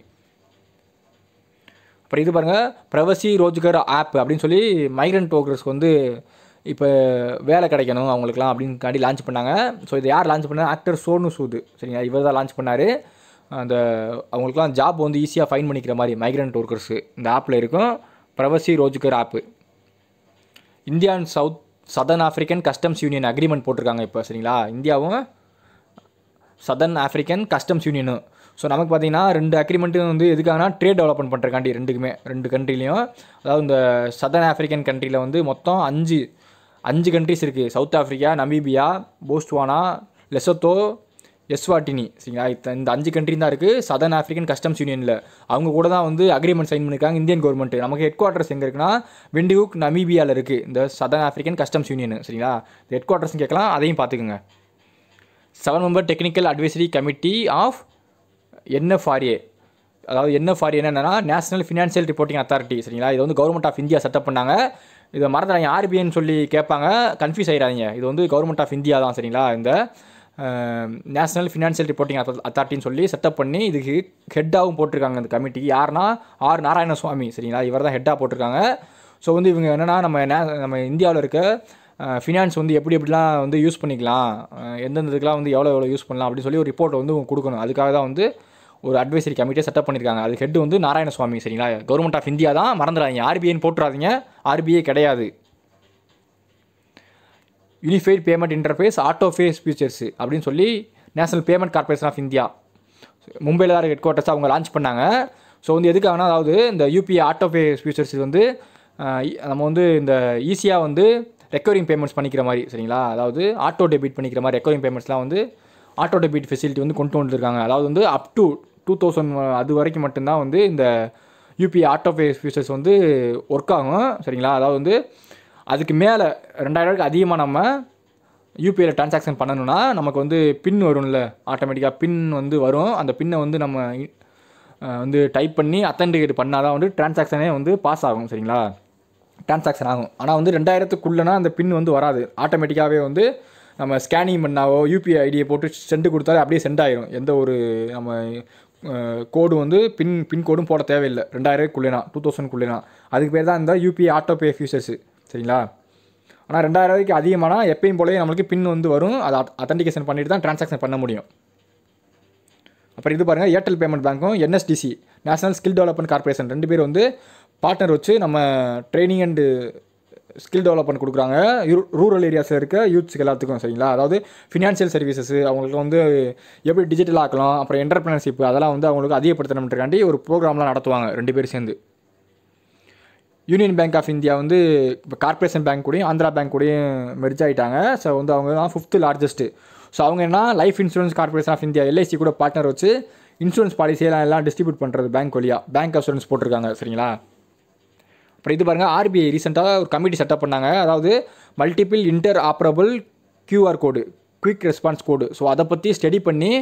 அப்புறம் இது பாருங்கள் பிரவசி ரோஜ்கர் ஆப் அப்படின்னு சொல்லி மைக்ரண்ட் ஒர்க்கர்ஸ்க்கு வந்து இப்போ வேலை கிடைக்கணும் அவங்களுக்குலாம் அப்படின்னு காட்டி லான்ச் பண்ணாங்க ஸோ இதை யார் லான்ச் பண்ணாங்க ஆக்டர் சோனு சூது சரிங்களா இவர் தான் லான்ச் பண்ணார் அந்த அவங்களுக்குலாம் ஜாப் வந்து ஈஸியாக ஃபைன் பண்ணிக்கிற மாதிரி மைக்ரண்ட் ஒர்க்கர்ஸு இந்த ஆப்பில் இருக்கும் Pravasi Rozgar app India and South Southern African Customs Union agreement போட்டிருக்காங்க இப்போ சரிங்களா இந்தியாவும் சதர்ன் ஆஃப்ரிக்கன் கஸ்டம்ஸ் யூனியனும் ஸோ நமக்கு பார்த்தீங்கன்னா ரெண்டு அக்ரிமெண்ட்டு வந்து எதுக்காகனா ட்ரேட் டெவலப்மெண்ட் பண்ணுறக்காண்டி ரெண்டுக்குமே ரெண்டு கண்ட்ரிலையும் அதாவது இந்த சதர்ன் ஆஃப்ரிக்கன் கண்ட்ரியில் வந்து மொத்தம் அஞ்சு அஞ்சு கண்ட்ரிஸ் இருக்குது South Africa Namibia Botswana Lesotho Eswatini சரிங்களா இந்த அஞ்சு கண்ட்ரி தான் இருக்குது சதர்ன் ஆஃப்ரிக்கன் கஸ்டம்ஸ் யூனியனில் அவங்க கூட தான் வந்து அக்ரிமெண்ட் சைன் பண்ணியிருக்காங்க இந்தியன் கவர்மெண்ட் நமக்கு ஹெட் குவார்ட்டர்ஸ் எங்கே இருக்குன்னா வெண்டிஹூக் நமீபியாவில் இருக்குது இந்த சதர்ன் ஆஃப்ரிக்கன் கஸ்டம்ஸ் யூனியன் சரிங்களா இந்த ஹெட் குவார்ட்டர்ஸ் கேட்கலாம் அதையும் பார்த்துக்குங்க seven member technical advisory committee of NFRA அதாவது என்எஃப்ஆர்ஏ என்னென்னா நேஷனல் ஃபினான்ஷியல் ரிப்போர்ட்டிங் அத்தாரிட்டி சரிங்களா இது வந்து கவர்மெண்ட் ஆஃப் இந்தியா செட்டப் பண்ணாங்க இதை மறந்துடாங்க ஆர்பிஐன்னு சொல்லி கேட்பாங்க கன்ஃபியூஸ் ஆகிடாதீங்க இது வந்து கவர்மெண்ட் ஆஃப் இந்தியா தான் சரிங்களா இந்த நேஷனல் ஃபினான்ஷியல் ரிப்போர்ட்டிங் அத்தாரிட்டின்னு சொல்லி செட்டப் பண்ணி இதுக்கு ஹெட்டாகவும் போட்டிருக்காங்க அந்த கமிட்டிக்கு யாருன்னா ஆர் நாராயணசுவாமி சரிங்களா இவர் தான் ஹெட்டாக போட்டிருக்காங்க ஸோ வந்து இவங்க என்னென்னா நம்ம நம்ம இந்தியாவில் இருக்க ஃபினான்ஸ் வந்து எப்படி எப்படிலாம் வந்து யூஸ் பண்ணிக்கலாம் எந்தெந்த இதுக்கெலாம் வந்து எவ்வளோ எவ்வளோ யூஸ் பண்ணலாம் அப்படின்னு சொல்லி ஒரு ரிப்போர்ட்டை வந்து கொடுக்கணும் அதுக்காக தான் வந்து ஒரு அட்வைசரி கமிட்டியை செட்டப் பண்ணியிருக்காங்க அது ஹெட் வந்து நாராயணசுவாமி சரிங்களா கவர்மெண்ட் ஆஃப் இந்தியா தான் மறந்துடாதீங்க ஆர்பிஐன்னு போட்டுறாதீங்க ஆர்பிஐ கிடையாது unified payment interface autopay features அப்படின்னு சொல்லி national payment corporation of India மும்பையில் தான் ஹெட் குவார்ட்டர்ஸ் அவங்க லான்ச் பண்ணாங்க ஸோ வந்து எதுக்காகனா அதாவது இந்த யூபிஐ ஆட்டோபே ஃபியூச்சர்ஸ் வந்து நம்ம வந்து இந்த ஈஸியாக வந்து ரெக்கரிங் பேமெண்ட்ஸ் பண்ணிக்கிற மாதிரி சரிங்களா அதாவது ஆட்டோ டெபிட் பண்ணிக்கிற மாதிரி ரெக்கரிங் பேமெண்ட்ஸ்லாம் வந்து ஆட்டோ டெபிட் ஃபெசிலிட்டி வந்து கொண்டு வந்துருக்காங்க அதாவது வந்து அப் டு டூ தௌசண்ட் அது வரைக்கும் மட்டும்தான் வந்து இந்த யூபிஐ ஆட்டோபே ஃபியூச்சர்ஸ் வந்து ஒர்க் ஆகும் சரிங்களா அதாவது வந்து அதுக்கு மேலே ரெண்டாயிரூவாய்க்கு அதிகமாக நம்ம யூபிஐயில் டிரான்சாக்ஷன் பண்ணணுன்னா நமக்கு வந்து பின் வரும்ல ஆட்டோமேட்டிக்காக பின் வந்து வரும் அந்த பின்னை வந்து நம்ம வந்து டைப் பண்ணி அத்தன்டிகேட் பண்ணால் தான் வந்து டிரான்சாக்ஷனே வந்து பாஸ் ஆகும் சரிங்களா டிரான்சாக்ஷன் ஆகும் ஆனால் வந்து ரெண்டாயிரத்துக்குள்ளனா அந்த பின் வந்து வராது ஆட்டோமேட்டிக்காகவே வந்து நம்ம ஸ்கேனிங் பண்ணாவோ யூபிஐ ஐடியை போட்டு சென்ட் கொடுத்தாலே அப்படியே சென்ட் ஆகிரும் எந்த ஒரு நம்ம கோடு வந்து பின் பின் கோடும் போட தேவையில்லை ரெண்டாயிரத்துக்குள்ளேனா டூ தௌசண்ட்குள்ளேனா அதுக்கு பேர் தான் இந்த யூபிஐ ஆட்டோ பே ஃபியூச்சர்ஸு சரிங்களா ஆனால் ரெண்டாயிரம் ரூபாய்க்கு அதிகமானா எப்பயும் போலவே நம்மளுக்கு பின் வந்து வரும் அதை அத்தன்டிகேஷன் பண்ணிட்டு தான் ட்ரான்சாக்ஷன் பண்ண முடியும் அப்புறம் இது பாருங்கள் ஏர்டெல் பேமெண்ட் பேங்க்கும் NSDC national skill development corporation ரெண்டு பேர் வந்து பார்ட்னர் வச்சு நம்ம ட்ரைனிங் அண்டு ஸ்கில் டெவலப்மெண்ட் கொடுக்குறாங்க ரூரல் ஏரியாஸில் இருக்க யூத்ஸுக்கு எல்லாத்துக்கும் சரிங்களா அதாவது ஃபினான்ஷியல் சர்வீசஸ் அவங்களுக்கு வந்து எப்படி டிஜிட்டல் ஆக்கலாம் அப்புறம் என்டர்பிரினர்ஷிப் அதெல்லாம் வந்து அவங்களுக்கு அதிகப்படுத்தணுன்றக்காண்டி ஒரு ப்ரோக்ராம்லாம் நடத்துவாங்க ரெண்டு பேர் சேர்ந்து யூனியன் பேங்க் ஆஃப் இந்தியா வந்து இப்போ கார்பரேஷன் பேங்க் கூடயும் ஆந்திரா பேங்க் கூடயும் மெர்ஜ் ஆகிட்டாங்க ஸோ வந்து அவங்க தான் ஃபிஃப்த்து லார்ஜஸ்ட்டு ஸோ அவங்க என்ன life insurance corporation of India LIC கூட பார்ட்னர் வச்சு இன்சூரன்ஸ் பாலிசியெல்லாம் எல்லாம் டிஸ்ட்ரிபியூட் பண்ணுறது பேங்க் வழியாக பேங்க் அசூரன்ஸ் போட்டிருக்காங்க சரிங்களா அப்புறம் இது பாருங்கள் ஆர்பிஐ ரீசெண்டாக ஒரு கமிட்டி செட்டப் பண்ணாங்க அதாவது multiple interoperable QR code quick response code so அதை பற்றி ஸ்டடி பண்ணி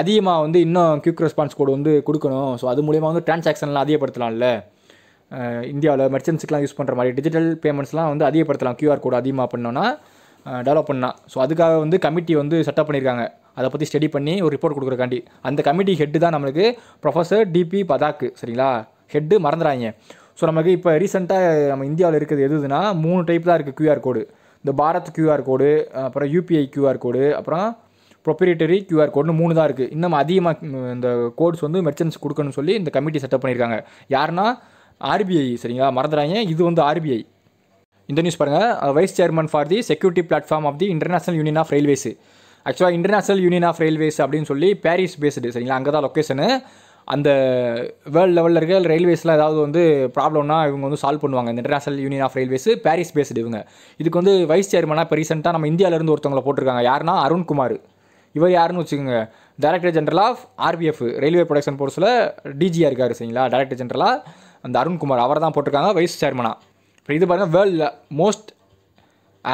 அதிகமாக வந்து இன்னும் குயிக் ரெஸ்பான்ஸ் கோடு வந்து கொடுக்கணும் ஸோ அது மூலிமா வந்து டிரான்சாக்ஷன்லாம் அதிகப்படுத்தலாம்ல இந்தியாவில் மெர்ச்சன்ஸுக்கெலாம் யூஸ் பண்ணுற மாதிரி டிஜிட்டல் பேமெண்ட்ஸ்லாம் வந்து அதிகப்படுத்தலாம் கியூஆர் கோடு அதிகமாக பண்ணோன்னா டெவலப் பண்ணால் ஸோ அதுக்காக வந்து கமிட்டி வந்து செட்டப் பண்ணியிருக்காங்க அதை பற்றி ஸ்டடி பண்ணி ஒரு ரிப்போர்ட் கொடுக்குறக்காண்டி அந்த கமிட்டி ஹெட்டு தான் நம்மளுக்கு ப்ரொஃபஸர் டிபி பதாக்கு சரிங்களா ஹெட்டு மறந்துடாங்க ஸோ நமக்கு இப்போ ரீசெண்டாக நம்ம இந்தியாவில் இருக்கிறது எதுனா மூணு டைப் தான் இருக்குது கியூஆர் கோடு இந்த பாரத் கியூஆர் கோடு அப்புறம் யூபிஐ கியூஆர் கோடு அப்புறம் ப்ரொப்ரியேட்டரி கியூஆர் கோடுன்னு மூணு தான் இருக்குது இன்னும் அதிகமாக இந்த கோட்ஸ் வந்து மெர்ச்சன்ஸ் கொடுக்கணும்னு சொல்லி இந்த கமிட்டி செட்டப் பண்ணியிருக்காங்க யாருன்னா ஆர்பிஐ சரிங்களா மறந்துடுறாங்க இது வந்து ஆர்பிஐ இந்த நியூஸ் பாருங்கள் vice chairman for the security platform of the International Union of Railways ஆக்சுவலாக இன்டர்நேஷனல் யூனியன் ஆஃப் ரயில்வேஸ் அப்படின்னு சொல்லி பாரிஸ் பேஸ்டு சரிங்களா அங்கே தான் லொக்கேஷனு அந்த வேர்ல்டு லெவலில் இருக்க ரயில்வேஸில் ஏதாவது வந்து ப்ராப்ளம்னா இவங்க வந்து சால்வ் பண்ணுவாங்க இந்த International Union of Railways Paris based இவங்க இதுக்கு வந்து வைஸ் சேர்மனாக இப்போ ரீசெண்டாக நம்ம இந்தியாவிலேருந்து ஒருத்தவங்களை போட்டிருக்காங்க யாருன்னா அருண்குமார் இவர் யாருன்னு வச்சுக்கோங்க director general of RPF railway production போர்ஸில் டிஜியாக இருக்கார் சரிங்களா டைரக்டர் ஜென்ரலாக அந்த அருண்குமார் அவர் தான் போட்டிருக்காங்க வைஸ் சேர்மனாக அப்புறம் இது பாருங்கள் வேர்ல்டில் மோஸ்ட்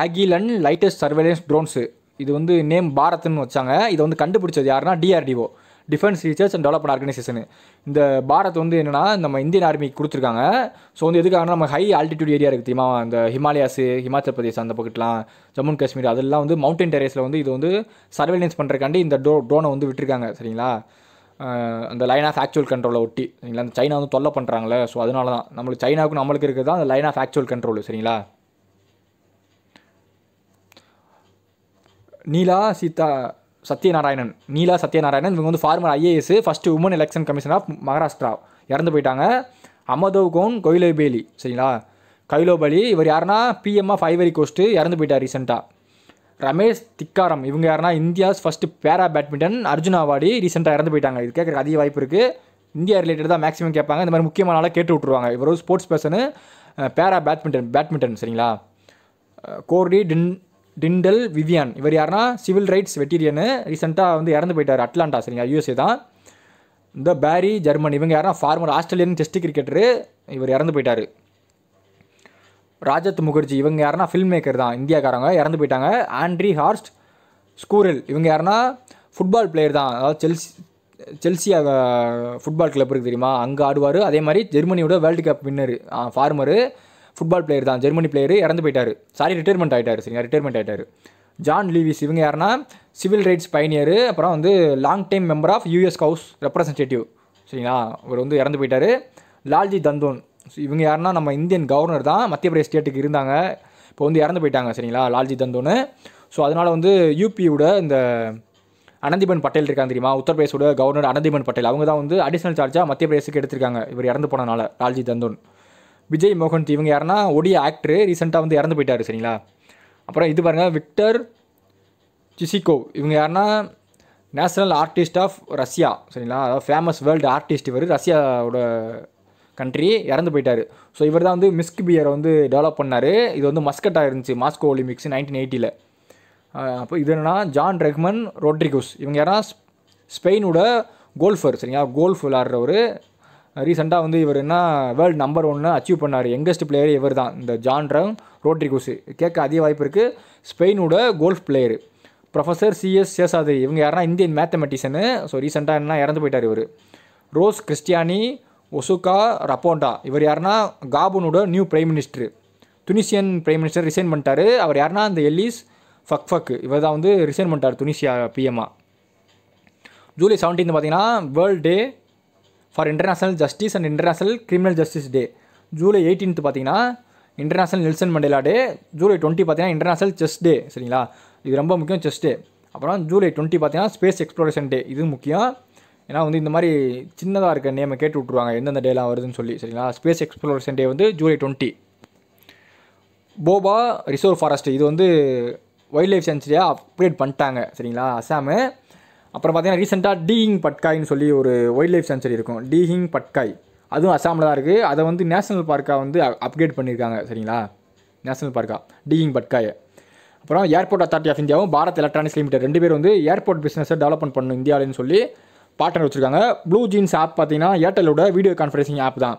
ஆகில் அண்ட் லைட்டஸ்ட் சர்வேலன்ஸ் ட்ரோன்ஸு இது வந்து நேம் பாரத்னு வச்சாங்க இதை வந்து கண்டுபிடிச்சது யாருன்னா DRDO defence research and development organisation இந்த பாரத் வந்து என்னென்னா நம்ம இந்தியன் ஆர்மிக்கு கொடுத்துருக்காங்க ஸோ வந்து எதுக்காகனா நம்ம ஹை ஆல்டிடியூட் ஏரியா இருக்குது தெரியுமா இந்த ஹிமாலயாஸு ஹிமாச்சல் பிரதேஷ் அந்த பக்கத்துலாம் ஜம்மு காஷ்மீர் அதெல்லாம் வந்து மவுண்டன் டெரேஸில் வந்து இது வந்து சர்வேலன்ஸ் பண்ணுறக்காண்டி இந்த ட்ரோ ட்ரோனை வந்து விட்டுருக்காங்க சரிங்களா அந்த லைன் ஆஃப் ஆக்சுவல் கண்ட்ரோலை ஒட்டி சரிங்களா அந்த சைனா வந்து தொல்லை பண்ணுறாங்களே ஸோ அதனால தான் நம்மளுக்கு சைனாவுக்கு நம்மளுக்கு இருக்குது தான் அந்த லைன் ஆஃப் ஆக்சுவல் கண்ட்ரோல் சரிங்களா நீலா சீதா சத்யநாராயணன் நீலா சத்யநாராயணன் இவங்க வந்து former IAS first woman election commission of Maharashtra இறந்து போயிட்டாங்க அமதோ கோன் கொயிலோபேலி சரிங்களா கைலோபலி இவர் யாருன்னா பிஎம்ஆஃப் ஐவரி கோஸ்ட்டு இறந்து போயிட்டார் ரீசெண்டாக ரமேஷ் திக்காரம் இவங்க யாருன்னா India's first para badminton Arjun awardee ரீசெண்டாக இறந்து போயிட்டாங்க இது கேட்குற அதிக வாய்ப்பு இருக்குது இந்தியா ரிலேட்டட் தான் மேக்ஸிமம் கேட்பாங்க இந்த மாதிரி முக்கியமான ஆளாக கேட்டு விட்ருவாங்க இவர் sports person para badminton badminton சரிங்களா கோர்டி டின் டிண்டல் விவியான் இவர் யாருன்னா சிவில் ரைட்ஸ் வெட்டீரியனு ரீசெண்டாக வந்து இறந்து போயிட்டார் அட்லாண்டா சரிங்களா யூஎஸ்ஏ தான் இந்த பேரி ஜெர்மன் இவங்க யாருன்னா ஃபார்மர் ஆஸ்திரேலியன் டெஸ்ட் கிரிக்கெட்டரு இவர் இறந்து போயிட்டார் ராஜத் முகர்ஜி இவங்க யாருன்னா ஃபில்ம் மேக்கர் தான் இந்தியாக்காரங்க இறந்து போயிட்டாங்க ஆண்ட்ரி ஹார்ஸ்ட் ஸ்கூரில் இவங்க யாருன்னா ஃபுட்பால் பிளேயர் தான் அதாவது செல்சி செல்சியா ஃபுட்பால் கிளப் இருக்குது தெரியுமா அங்கே ஆடுவார் அதே மாதிரி ஜெர்மனியோட world cup winner former football player தான் ஜெர்மனி பிளேயர் இறந்து போயிட்டார் சாரி ரிட்டைர்மெண்ட் ஆகிட்டார் சரிங்க ரிட்டைர்மெண்ட் ஆகிட்டார் ஜான் லீவிஸ் இவங்க யாருன்னா சிவில் ரைட்ஸ் பயனியர் அப்புறம் வந்து long time member of US house representative சரிங்களா இவர் வந்து இறந்து போயிட்டார் லால்ஜி தந்தோன் ஸோ இவங்க யாருன்னா நம்ம இந்தியன் கவர்னர் தான் மத்திய பிரதேச ஸ்டேட்டுக்கு இருந்தாங்க இப்போ வந்து இறந்து போயிட்டாங்க சரிங்களா லால்ஜி தந்தோன்னு ஸோ அதனால் வந்து யூபியோட இந்த அனந்திபன் பட்டேல் இருக்காங்க தெரியுமா உத்தரப்பிரதேசோட கவர்னர் அனந்திபன் பட்டேல் அவங்க தான் வந்து அடிஷனல் சார்ஜாக மத்திய பிரதேசத்துக்கு எடுத்திருக்காங்க இவர் இறந்து போனனால லால்ஜி தந்தோன் விஜய் மோகன் இவங்க யாருன்னா ஒடிய ஆக்டர் ரீசெண்டாக வந்து இறந்து போயிட்டார் சரிங்களா அப்புறம் இது பாருங்கள் விக்டர் சிசிகோ இவங்க யாருன்னா நேஷனல் ஆர்டிஸ்ட் ஆஃப் ரஷ்யா சரிங்களா அதாவது ஃபேமஸ் வேர்ல்டு ஆர்டிஸ்ட் இவர் ரஷ்யாவோட கண்ட்ரி இறந்து போயிட்டார் ஸோ இவர் தான் வந்து மிஸ்க் பியரை வந்து டெவலப் பண்ணார் இது வந்து மஸ்கட்டாக இருந்துச்சு மாஸ்கோ ஒலிம்பிக்ஸ் நைன்டீன் எயிட்டியில் அப்போ இது என்னென்னா ஜான் ரெக்மன் ரோட்ரிகோஸ் இவங்க யாரா ஸ்பெயினோட கோல்ஃபர் சரிங்களா கோல்ஃப் விளாட்றவர் ரீசெண்டாக வந்து இவர் என்ன வேர்ல்டு நம்பர் ஒன்னு அச்சீவ் பண்ணார் யங்கஸ்ட் பிளேயர் இவர் தான் இந்த ஜான் ரங் ரோட்ரிகோஸ் கேட்க அதிக வாய்ப்பு இருக்குது ஸ்பெயினோட golf player professor CS Seshadri இவங்க யாருன்னா இந்தியன் மேத்தமெட்டிஷனு ஸோ ரீசெண்டாக என்ன இறந்து போயிட்டார் இவர் ரோஸ் கிறிஸ்டியானி ஒசுகா ரப்போண்டா இவர் யாருன்னா காபுனோட new prime minister Tunisian prime minister resign பண்ணிட்டார் அவர் யாருன்னா அந்த எல்லிஸ் ஃபக் ஃபக் இவர் தான் வந்து ரிசைன் பண்ணிட்டார் துனிசியா பிஎம்மா ஜூலை செவன்டீன் பார்த்தீங்கன்னா world day for international justice and international criminal justice day July eighteenth பார்த்தீங்கன்னா international Nelson Mandela day July twenty பார்த்தீங்கன்னா இன்டர்நேஷ்னல் செஸ் டே சரிங்களா இது ரொம்ப முக்கியம் செஸ் டே அப்புறம் ஜூலை டுவெண்ட்டி பார்த்தீங்கன்னா ஸ்பேஸ் எக்ஸ்ப்ளோரேஷன் டே இது முக்கியம் ஏன்னா வந்து இந்த மாதிரி சின்னதாக இருக்க நேமை கேட்டு விட்ருவாங்க எந்தெந்த டேலாம் வருதுன்னு சொல்லி சரிங்களா ஸ்பேஸ் எக்ஸ்ப்ளோரேஷன் டே வந்து ஜூலை டுவெண்ட்டி போபா ரிசர்வ் ஃபாரஸ்ட் இது வந்து வைல்ட் லைஃப் சென்ச்சுரியாக அப்கிரேட் பண்ணிட்டாங்க சரிங்களா அசாமு அப்புறம் பார்த்தீங்கன்னா ரீசெண்டாக டீஹிங் பட்காய்னு சொல்லி ஒரு வைல்ட் லைஃப் சென்ச்சுரி இருக்கும் டீஹிங் பட்காய் அதுவும் அசாமில் தான் இருக்குது அதை வந்து நேஷனல் பார்க்காக வந்து அப்கிரேட் பண்ணியிருக்காங்க சரிங்களா நேஷனல் பார்க்கா டீஹிங் பட்காயை அப்புறம் ஏர்போர்ட் அத்தாரிட்டி ஆஃப் இந்தியாவும் பாரத் எலக்ட்ரானிக்ஸ் லிமிடெட் ரெண்டு பேர் வந்து ஏர்போர்ட் பிஸ்னஸை டெவலப்மெண்ட் பண்ணணும் இந்தியாவிலேன்னு சொல்லி பார்ட்னர் வச்சுருக்காங்க ப்ளூ ஜீன்ஸ் ஆப் பார்த்தீங்கன்னா ஏர்டெல்லோட வீடியோ கான்ஃபரன்சிங் ஆப் தான்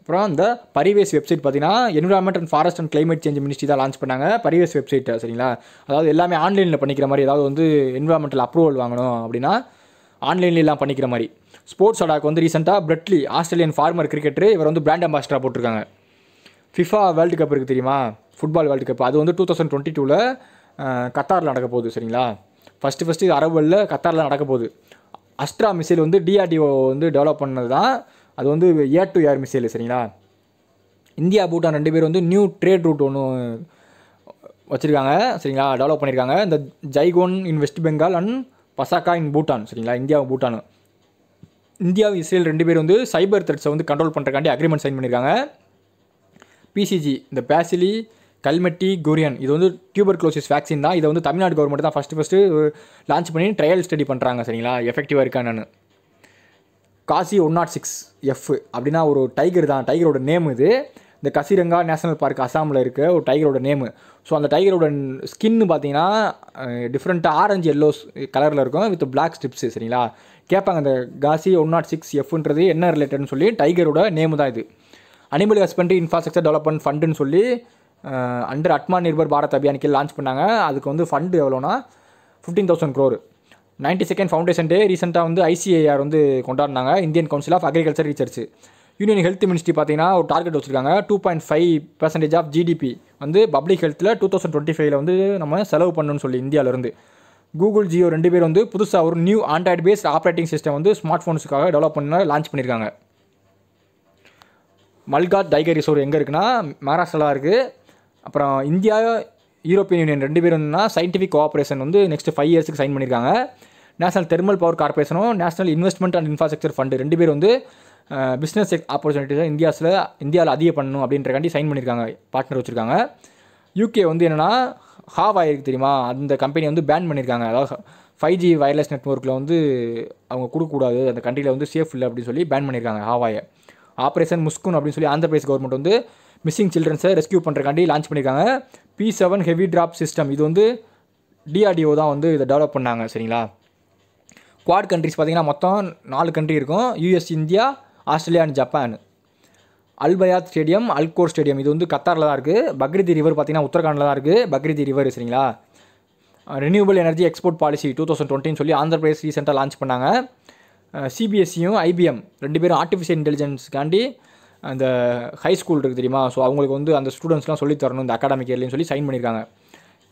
அப்புறம் இந்த பரிவேஸ் வெப்சைட் பார்த்தீங்கன்னா environment and forest and climate change ministry தான் லான்ச் பண்ணாங்க பரிவேஸ் வெப்சைட் சரிங்களா அதாவது எல்லாமே ஆன்லைனில் பண்ணிக்கிற மாதிரி ஏதாவது வந்து என்விரான்மெண்டல் அப்ரூவல் வாங்கணும் அப்படின்னா ஆன்லைன்லாம் பண்ணிக்கிற மாதிரி ஸ்போர்ட்ஸ் அடாக்கு வந்து ரீசெண்டாக பிரெட்லி ஆஸ்திரேலியன் ஃபார்மர் கிரிக்கெட்டர் இவர் வந்து பிராண்ட் அம்பாஸ்டராக போட்டிருக்காங்க ஃபிஃபா வேர்ல்டு கப் இருக்குது தெரியுமா ஃபுட்பால் வேர்ல்டு கப் அது வந்து டூ தௌசண்ட் டுவெண்ட்டி டூவில் கத்தாரில் நடக்க போகுது சரிங்களா ஃபஸ்ட்டு ஃபஸ்ட்டு இது கத்தாரில் நடக்க போகுது அஸ்ட்ரா மிசைல் வந்து டிஆர்டிஓ வந்து டெவலப் பண்ணது தான் அது வந்து ஏர் டு ஏர் மிசைல் சரிங்களா இந்தியா பூட்டான் ரெண்டு பேர் வந்து நியூ ட்ரேட் ரூட் ஒன்று வச்சுருக்காங்க சரிங்களா டெவலப் பண்ணியிருக்காங்க இந்த Jaigaon in West Bengal and Pasakha in Bhutan சரிங்களா இந்தியாவும் பூட்டான் இந்தியாவும் இஸ்ரேல் ரெண்டு பேர் வந்து சைபர் த்ரெட்ஸை வந்து கண்ட்ரோல் பண்ணுறக்காண்டி அக்ரிமெண்ட் சைன் பண்ணியிருக்காங்க பிசிஜி இந்த பேசிலி கல்மெட்டி குரியன் இது வந்து டியூபர் க்ளோசிஸ் வேக்சின் தான் இதை வந்து தமிழ்நாடு கவர்மெண்ட் தான் ஃபஸ்ட்டு ஃபஸ்ட்டு லான்ச் பண்ணி ட்ரையல் ஸ்டடி பண்ணுறாங்க சரிங்களா எஃபெக்டிவாக இருக்கா காசி ஒன் நாட் சிக்ஸ் எஃப் அப்படின்னா ஒரு டைகர் தான் டைகரோட நேம் இது இந்த கசிரங்கா நேஷனல் பார்க் அசாமில் இருக்க ஒரு டைகரோட நேமு ஸோ அந்த டைகரோட ஸ்கின்னு பார்த்தீங்கன்னா டிஃப்ரெண்ட்டாக ஆரஞ்சு எல்லோஸ் கலரில் இருக்கும் வித் பிளாக் ஸ்ட்ரிப்ஸு சரிங்களா கேட்பாங்க அந்த காசி ஒன் நாட் சிக்ஸ் எஃப்ன்றது என்ன ரிலேட்டட்னு சொல்லி டைகரோட நேமு தான் இது அனிமல் ஹஸ்பண்ட்ரி இன்ஃப்ராஸ்ட்ரக்சர் டெவலப்மெண்ட் ஃபண்டுன்னு சொல்லி அண்டர் அட்மா நிர்பர் பாரத் அபியான் கீழ் லான்ச் பண்ணாங்க அதுக்கு வந்து ஃபண்டு எவ்வளோனா fifteen thousand crore ninety second foundation day ரீசெண்டாக வந்து ஐசிஐஆர் வந்து கொண்டாடினாங்க Indian council of agriculture research union health ministry பார்த்தீங்கன்னா ஒரு டார்கெட் வச்சுருக்காங்க two point five percentage of GDP வந்து பப்ளிக் ஹெல்த்தில் டூ தௌசண்ட் டுவெண்ட்டி ஃபைவ்ல வந்து நம்ம செலவு பண்ணணும்னு சொல்லி இந்தியாவிலேருந்து கூகுள் ஜியோ ரெண்டு பேர் வந்து புதுசாக ஒரு new android based operating system வந்து ஸ்மார்ட் ஃபோன்ஸுக்காக டெவலப் பண்ண லான்ச் பண்ணியிருக்காங்க மல்காத் டைகர் ரிசோர்ட் எங்கே இருக்குன்னா மகாராஷ்டிராவில் இருக்குது அப்புறம் இந்தியா யூரோப்பியன் யூனியன் ரெண்டு பேரும் என்னன்னா சயின்டிஃபிக் கோஆப்ரேஷன் வந்து நெக்ஸ்ட் ஃபைவ் இயர்ஸுக்கு சைன் பண்ணியிருக்காங்க நேஷனல் தெர்மல் பவர் கார்பரேஷனும் national investment and infrastructure fund ரெண்டு பேர் வந்து பிஸ்னஸ் ஆப்பர்ச்சுனிட்டிஸ் இந்தியாஸில் இந்தியாவில் அதிக பண்ணணும் அப்படின்றக்காண்டி சைன் பண்ணியிருக்காங்க பார்ட்னர் வச்சுருக்காங்க யூகே வந்து என்னென்னா ஹாவ் இருக்குது தெரியுமா அந்த கம்பெனி வந்து பேன் பண்ணியிருக்காங்க அதாவது ஃபைவ் ஜி வயர்லெஸ் நெட்ஒர்க்கில் வந்து அவங்க கொடுக்கக்கூடாது அந்த கண்ட்ரியில் வந்து சேஃப் இல்லை அப்படின்னு சொல்லி பேன் பண்ணியிருக்காங்க ஹாவாயை ஆப்ரேஷன் முஸ்குன் அப்படின்னு சொல்லி ஆந்திர பிரதேஷ் கவர்மெண்ட் வந்து மிஸ்ஸிங் சில்ட்ரன்ஸை ரெஸ்கியூ பண்ணுறக்காண்டி லான்ச் பண்ணியிருக்காங்க B seven heavy drop system இது வந்து டிஆர்டிஓ தான் வந்து இதை டெவலப் பண்ணாங்க சரிங்களா குவாட் கண்ட்ரிஸ் பார்த்திங்கன்னா மொத்தம் நாலு கண்ட்ரி இருக்கும் US India Australia and Japan Al Bayt stadium Al Khor stadium இது வந்து கத்தாரில் தான் இருக்குது பக்ரீதி ரிவர் பார்த்திங்கன்னா உத்தரகாண்டில் தான் இருக்குது பக்ரீதி ரிவர் சரிங்களா renewable energy export policy two thousand டுவெண்ட்டின்னு சொல்லி ஆந்திர பிரதேஷ் ரீசெண்டாக லான்ச் பண்ணாங்க சிபிஎஸ்சியும் ஐபிஎம் ரெண்டு பேரும் ஆர்டிஃபிஷியல் இன்டெலிஜென்ஸ்க்காண்டி அந்த ஹை ஸ்கூல் இருக்குது தெரியுமா ஸோ அவங்களுக்கு வந்து அந்த ஸ்டூடெண்ட்ஸ்லாம் சொல்லி தரணும் இந்த அகாடமிக் இயர்லேயும் சொல்லி சைன் பண்ணியிருக்காங்க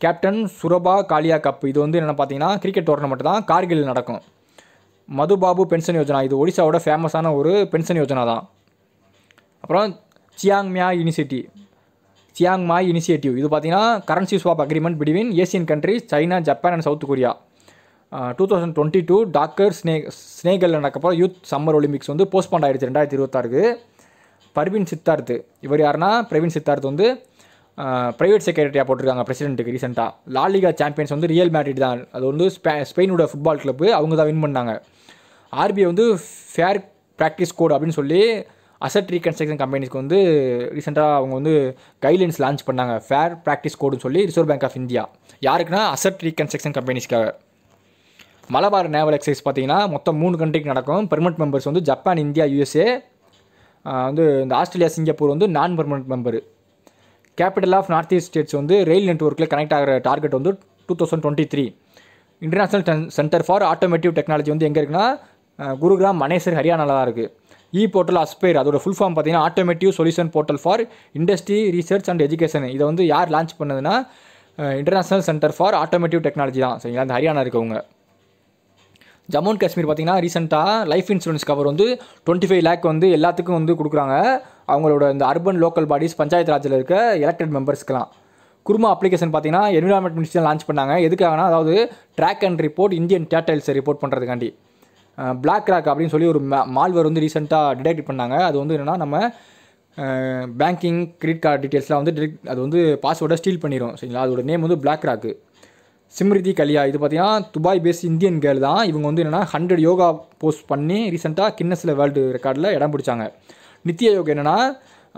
கேப்டன் சுரபா காலியா கப் இது வந்து என்ன பார்த்தீங்கன்னா கிரிக்கெட் டோர்னமெண்ட் தான் கார்கில் நடக்கும் மதுபாபு பென்ஷன் யோஜனா இது ஒடிசாவோட ஃபேமஸான ஒரு பென்ஷன் யோஜனா தான் அப்புறம் சியாங்மியா யூனிவர்சிட்டி மாய் இனிஷியேட்டிவ் இது பார்த்தீங்கன்னா currency swap agreement between Asian countries China Japan and South Korea two thousand twenty two Dakar ஸ்னே ஸ்னேகல் நடக்கப்போ யூத் சம்மர் ஒலிம்பிக்ஸ் வந்து போஸ்ட்போன் ஆகிடுச்சு ரெண்டாயிரத்தி இருபத்தாறுக்கு பர்வீன் சித்தார்த்து இவர் யாருன்னா பிரவீன் சித்தார்த் வந்து ப்ரைவேட் செக்ரட்டரியாக போட்டிருக்காங்க பிரசிடென்ட்டுக்கு ரீசெண்டாக லாலிகா சாம்பியன்ஸ் வந்து ரியல் மேட்ரிட் தான் அது வந்து ஸ்பெ ஸ்பெயினோட ஃபுட்பால் கிளப்பு அவங்க தான் வின் பண்ணாங்க ஆர்பிஐ வந்து ஃபேர் ப்ராக்டிஸ் கோட் அப்படின்னு சொல்லி அசட் ரீகன்ஸ்ட்ரக்ஷன் கம்பெனிஸ்க்கு வந்து ரீசெண்டாக அவங்க வந்து கைட்லைன்ஸ் லான்ச் பண்ணாங்க ஃபேர் ப்ராக்டிஸ் கோடுன்னு சொல்லி ரிசர்வ் பேங்க் ஆஃப் இந்தியா யாருக்குன்னா அசட் ரீகன்ஸ்ட்ரக்ஷன் கம்பெனிஸ்க்காக மலபார் நேவல் எக்ஸசைஸ் பார்த்தீங்கன்னா மொத்தம் மூணு கண்ட்ரிக்கு நடக்கும் பெர்மனன்ட் மெம்பர்ஸ் வந்து ஜப்பான் இந்தியா யூஎஸ்ஏ வந்து இந்த ஆஸ்திரேலியா சிங்கப்பூர் வந்து non permanent member capital of north east states வந்து ரயில் நெட்ஒர்க்கில் கனெக்ட் ஆகிற டார்கெட் வந்து two thousand twenty three international centre for automotive technology வந்து எங்கே இருக்குன்னா குருகிராம் மனேசர் ஹரியானாவில் தான் இருக்குது இ போர்ட்டல் அஸ்பேர் அதோட ஃபுல் ஃபார்ம் பார்த்தீங்கன்னா automotive solution portal for industry research and education இதை வந்து யார் லான்ச் பண்ணதுன்னா international centre for automotive technology தான் சரிங்களா அந்த ஹரியானா இருக்கவங்க ஜம்மு அண்ட் காஷ்மீர் பார்த்திங்கன்னா ரீசெண்டாக லைஃப் இன்சூரன்ஸ் கவர் வந்து டுவெண்ட்டி ஃபைவ் லேக் வந்து எல்லாத்துக்கும் வந்து கொடுக்குறாங்க அவங்களோட இந்த அர்பன் லோக்கல் பாடிஸ் பஞ்சாயத்து ராஜில் இருக்க எலெக்டட் மெம்பர்ஸ்க்கெலாம் குருமா அப்ளிகேஷன் பார்த்தீங்கன்னா என்விரான்மெண்ட் மினிஸ்டர் லான்ச் பண்ணாங்க எதுக்காகனா அதாவது ட்ராக் அண்ட் ரிப்போர்ட் இந்தியன் டேட்டைல்ஸை ரிப்போர்ட் பண்ணுறதுக்காண்டி பிளாக் ராக் அப்படின்னு சொல்லி ஒரு மால்வர் வந்து ரீசெண்டாக டிடெக்ட் பண்ணாங்க அது வந்து என்னென்னா நம்ம பேங்கிங் கிரெடிட் கார்டு டீட்டெயில்ஸ்லாம் வந்து டிடெக்ட் அது வந்து பாஸ்வேர்டை ஸ்டீல் பண்ணிடும் சரிங்களா அதோட நேம் வந்து பிளாக் ராக்கு சிம்ரிதி கலியா இது பார்த்தீங்கன்னா துபாய் பேஸ் இந்தியன் கேர்ள் தான் இவங்க வந்து என்னென்னா ஹண்ட்ரட் யோகா போஸ்ட் பண்ணி ரீசெண்டாக கின்னஸில் வேர்ல்டு ரெக்கார்டில் இடம் பிடிச்சாங்க நித்திய யோகா என்னென்னா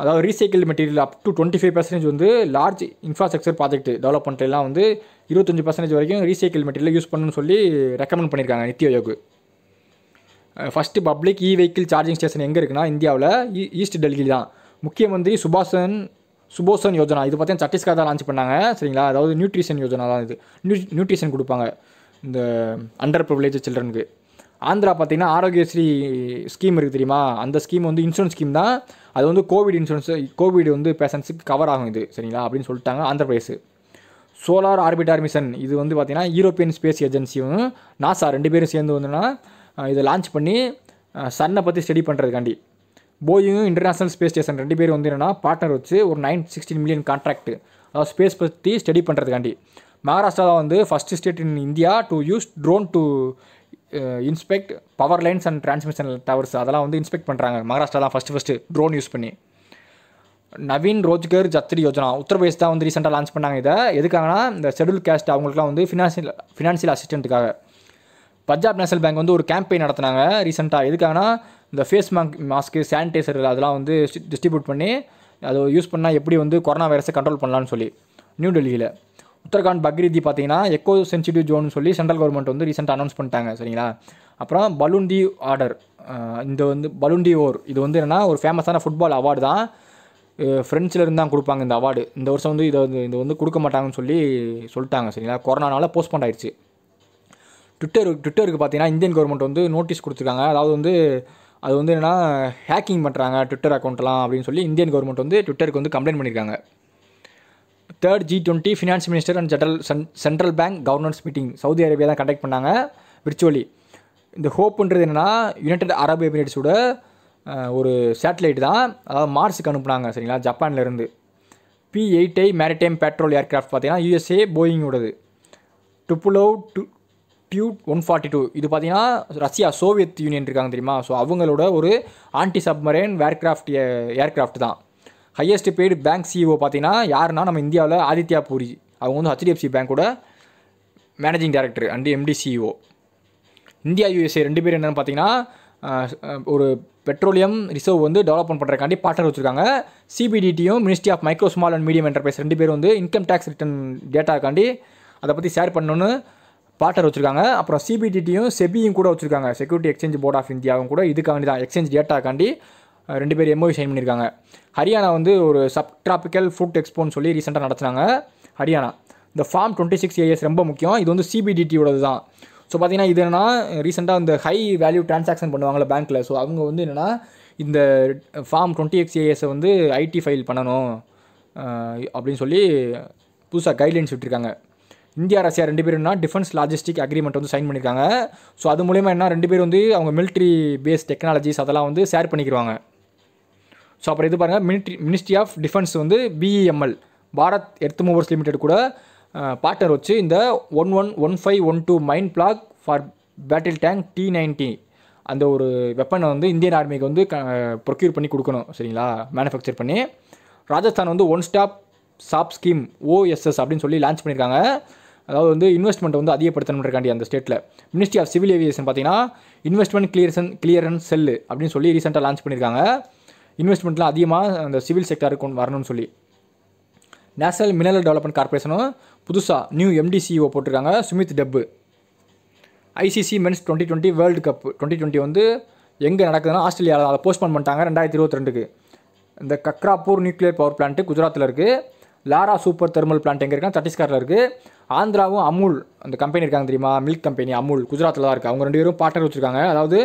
அதாவது recycle material up to twenty five percentage வந்து லார்ஜ் இன்ஃப்ராஸ்ட்ரக்சர் ப்ராஜெக்ட் டெவலப்மெண்ட்லாம் வந்து இருபத்தஞ்சு பர்சன்டேஜ் வரைக்கும் ரீசைக்கிள் மெட்டீரியல் யூஸ் பண்ணணும்னு சொல்லி ரெக்கமெண்ட் பண்ணியிருக்காங்க NITI Aayog first public E vehicle charging station எங்கே இருக்குன்னா இந்தியாவில் ஈஸ்ட் e-, டெல்லியில் தான் முக்கியமந்திரி சுபாஷன் சுபோஷன் யோஜனா இது பார்த்தீங்கன்னா சத்தீஸ்கர் தான் லான்ச் பண்ணாங்க சரிங்களா அதாவது நியூட்ரிஷன் யோஜனா தான் இது நியூ நியூட்ரிஷன் கொடுப்பாங்க இந்த அண்டர் ப்ரிவிலேஜ் சில்ட்ரனுக்கு ஆந்திரா பார்த்தீங்கன்னா ஆரோக்கியஸ்ரீ ஸ்கீம் இருக்குது தெரியுமா அந்த ஸ்கீம் வந்து இன்சூரன்ஸ் ஸ்கீம் தான் அது வந்து கோவிட் இன்சூரன்ஸ் கோவிட் வந்து பேஷண்ட்ஸுக்கு கவர் ஆகும் இது சரிங்களா அப்படின்னு சொல்லிட்டாங்க Andhra Pradesh solar orbiter mission இது வந்து பார்த்திங்கன்னா யூரோப்பியன் ஸ்பேஸ் ஏஜென்சியும் நாசா ரெண்டு பேரும் சேர்ந்து வந்துன்னா இதை லான்ச் பண்ணி சன்னை பற்றி ஸ்டடி பண்ணுறதுக்காண்டி போயிங்கும் இன்டர்நேஷனல் ஸ்பேஸ் ஸ்டேஷன் ரெண்டு பேரும் வந்து என்னென்னா பார்ட்னர் வச்சு ஒரு நைன் சிக்ஸ்டீன் மில்லியன் கான்ட்ராக்ட் அதாவது ஸ்பேஸ் பற்றி ஸ்டடி பண்ணுறதுக்காண்டி மகாராஷ்டிரா வந்து first state in India to use drone to inspect power lines and transmission towers அதெல்லாம் வந்து இன்ஸ்பெக்ட் பண்ணுறாங்க மகாராஷ்டிரா தான் ஃபஸ்ட்டு ஃபஸ்ட்டு ட்ரோன் யூஸ் பண்ணி நவீன் ரோஜ்கர் ஜத்ரி யோஜனா உத்தரப்பிரதேஷ் தான் வந்து ரீசெண்டாக லான்ச் பண்ணாங்க இதை எதுக்காகனா இந்த ஷெடியூல் கேஸ்ட் அவங்களுக்குலாம் வந்து ஃபினான்ஷியல் ஃபினான்ஷியல் அசிஸ்டண்ட்டுக்காக பஞ்சாப் நேஷனல் பேங்க் வந்து ஒரு கேம்பெயின் நடத்தினாங்க ரீசெண்டாக எதுக்காகனா இந்த ஃபேஸ் மாங்க் மாஸ்க்கு சானிடைசர் அதெல்லாம் வந்து டிஸ்ட்ரிபியூட் பண்ணி அதை யூஸ் பண்ணால் எப்படி வந்து கொரோனா வைரஸை கண்ட்ரோல் பண்ணலான்னு சொல்லி நியூ டெல்லியில் உத்தரகாண்ட் பக்ரீதி பார்த்தீங்கன்னா எக்கோ சென்சிட்டிவ் ஜோன் சொல்லி சென்ட்ரல் கவர்மெண்ட் வந்து ரீசெண்டாக அனௌன்ஸ் பண்ணிட்டாங்க சரிங்களா அப்புறம் பலுண்டி ஆர்டர் இந்த வந்து பலுண்டி ஓர் இது வந்து என்னென்னா ஒரு ஃபேமஸான ஃபுட்பால் அவார்டு தான் ஃப்ரெண்ட்ஸில் இருந்தால் தான் கொடுப்பாங்க இந்த அவார்டு இந்த வருஷம் வந்து இதை வந்து இதை வந்து கொடுக்க மாட்டாங்கன்னு சொல்லி சொல்லிட்டாங்க சரிங்களா கொரோனானால போஸ்ட்போன் ஆயிடுச்சு ட்விட்டர் ட்விட்டருக்கு பார்த்தீங்கன்னா இந்தியன் கவர்மெண்ட் வந்து நோட்டீஸ் கொடுத்துருக்காங்க அதாவது வந்து அது வந்து என்னென்னா ஹேக்கிங் பண்ணுறாங்க ட்விட்டர் அக்கௌண்ட்லாம் அப்படின்னு சொல்லி இந்தியன் கவர்மெண்ட் வந்து ட்விட்டருக்கு வந்து கம்ப்ளைண்ட் பண்ணியிருக்காங்க third G twenty finance minister and general central bank governance meeting Saudi Arabia தான் கண்டக்ட் பண்ணாங்க விர்ச்சுவலி இந்த ஹோப்புன்றது என்னென்னா யுனைடெட் அரபு எமிரேட்ஸோட ஒரு சேட்டலைட் தான் அதாவது மார்ஸுக்கு அனுப்புனாங்க சரிங்களா ஜப்பான்லேருந்து P eight I maritime patrol aircraft பார்த்தீங்கன்னா யூஎஸ்ஏ போயிங்கோடது டுப்புலோ டு டியூட் ஒன் ஃபார்ட்டி டூ இது பார்த்தீங்கன்னா ரஷ்யா சோவியத் யூனியன் இருக்காங்க தெரியுமா ஸோ அவங்களோட ஒரு ஆன்டி சப்மரேன் ஏர்க்ராஃப்ட் ஏர்க்ராஃப்ட் தான் highest paid bank CEO e பார்த்தீங்கன்னா யாருன்னா நம்ம இந்தியாவில் ஆதித்யா பூரி அவங்க வந்து ஹெச்டிஎஃப்சி பேங்கோட managing director and MD CEO India USA ரெண்டு பேர் என்னென்னு பார்த்தீங்கன்னா ஒரு பெட்ரோலியம் ரிசர்வ் வந்து டெவலப்மெண்ட் பண்ணுறக்காண்டி பார்ட்னர் வச்சுருக்காங்க சிபிடிடியும் ministry of micro small and medium enterprise ரெண்டு பேரும் வந்து இன்கம் டேக்ஸ் ரிட்டர்ன் டேட்டாக்காண்டி அதை பற்றி ஷேர் பண்ணணுன்னு பார்ட்னர் வச்சுருக்காங்க அப்புறம் சிபிடிடியும் செபியும் கூட வச்சுருக்காங்க செக்யூரிட்டி எக்ஸ்சேஞ்ச் போர்ட் ஆஃப் இந்தியாவும் கூட இதுக்காண்டி தான் எக்ஸ்சேஞ்ச் டேட்டாக்காண்டி ரெண்டு பேர் எம்ஓவி சைன் e பண்ணியிருக்காங்க ஹரியானா வந்து ஒரு சப் டிராபிக்கல் ஃபுட் எக்ஸ்போன்னு சொல்லி ரீசெண்டாக நடத்தினாங்க ஹரியானா இந்த ஃபார்ம் டுவெண்ட்டி சிக்ஸ் ஏஎஸ் ரொம்ப முக்கியம் இது வந்து சிபிடிடியோடது தான் ஸோ பார்த்தீங்கன்னா இது என்ன ரீசெண்டாக இந்த ஹை வேல்யூ டிரான்சாக்ஷன் பண்ணுவாங்களே பேங்க்கில் ஸோ அவங்க வந்து என்னென்னா இந்த ஃபார்ம் டுவெண்ட்டி எக்ஸ் ஏஎஸை வந்து ஐடி ஃபைல் பண்ணணும் அப்படின்னு சொல்லி புதுசாக கைட்லைன்ஸ் விட்டுருக்காங்க இந்தியா ரஷ்யா ரெண்டு என்ன டிஃபென்ஸ் லாஜிஸ்டிக் அக்ரிமெண்ட் வந்து சைன் பண்ணியிருக்காங்க ஸோ அது மூலிமா என்ன ரெண்டு பேர் வந்து அவங்க மிலிட்ரி பேஸ் டெக்னாலஜிஸ் அதெல்லாம் வந்து ஷேர் பண்ணிக்கிறாங்க ஸோ அப்புறம் இது பாருங்கள் மினிட்ரி மினிஸ்ட்ரி ஆஃப் டிஃபென்ஸ் வந்து BEML e Bharat earth movers limited கூட பார்ட்னர் வச்சு இந்த one one one five one two mine plough for battle tank T ninety அந்த ஒரு வெப்பனை வந்து இந்தியன் ஆர்மிக்கு வந்து க ப்ரொக்யூர் பண்ணி கொடுக்கணும் சரிங்களா மேனுஃபேக்சர் பண்ணி ராஜஸ்தான் வந்து one stop shop scheme OSS அப்படின்னு சொல்லி லான்ச் பண்ணியிருக்காங்க அதாவது வந்து இன்வெஸ்ட்மெண்ட் வந்து அதிகப்படுத்தணுன்றக்காண்டி அந்த ஸ்டேட்டில் மினிஸ்ட்ரி ஆஃப் சிவில் ஏவியேஷன் பார்த்தீங்கன்னா இன்வெஸ்ட்மெண்ட் கிளியரன் கிளியரன்ஸ் செல்லு அப்படின்னு சொல்லி ரீசெண்டாக லான்ச் பண்ணியிருக்காங்க இன்வெஸ்ட்மெண்ட்லாம் அதிகமாக அந்த சிவில் செக்டருக்கு வரணும்னு சொல்லி நேஷனல் மினரல் டெவலப்மெண்ட் கார்பரேஷனும் புதுசாக நியூ எம்டிசிஓ போட்டிருக்காங்க Sumit Deb ICC men's twenty twenty world cup twenty twenty வந்து எங்கே நடக்குதுன்னா ஆஸ்திரேலியாவில் அதை போஸ்ட்போன் பண்ணிட்டாங்க ரெண்டாயிரத்தி இருபத்தி இந்த கக்ராப்பூர் நியூக்ளியர் பவர் பிளான்ட்டு குஜராத்தில் இருக்குது லாரா சூப்பர் தெர்மல் பிளான்ட் எங்கே இருக்குன்னா சத்தீஸ்கரில் இருக்குது ஆந்திராவும் அமுல் அந்த கம்பெனி இருக்காங்க தெரியுமா மில்க் கம்பெனி அமுல் குஜராத்தில் தான் இருக்குது அவங்க ரெண்டு பேரும் பார்ட்னர் வச்சுருக்காங்க அதாவது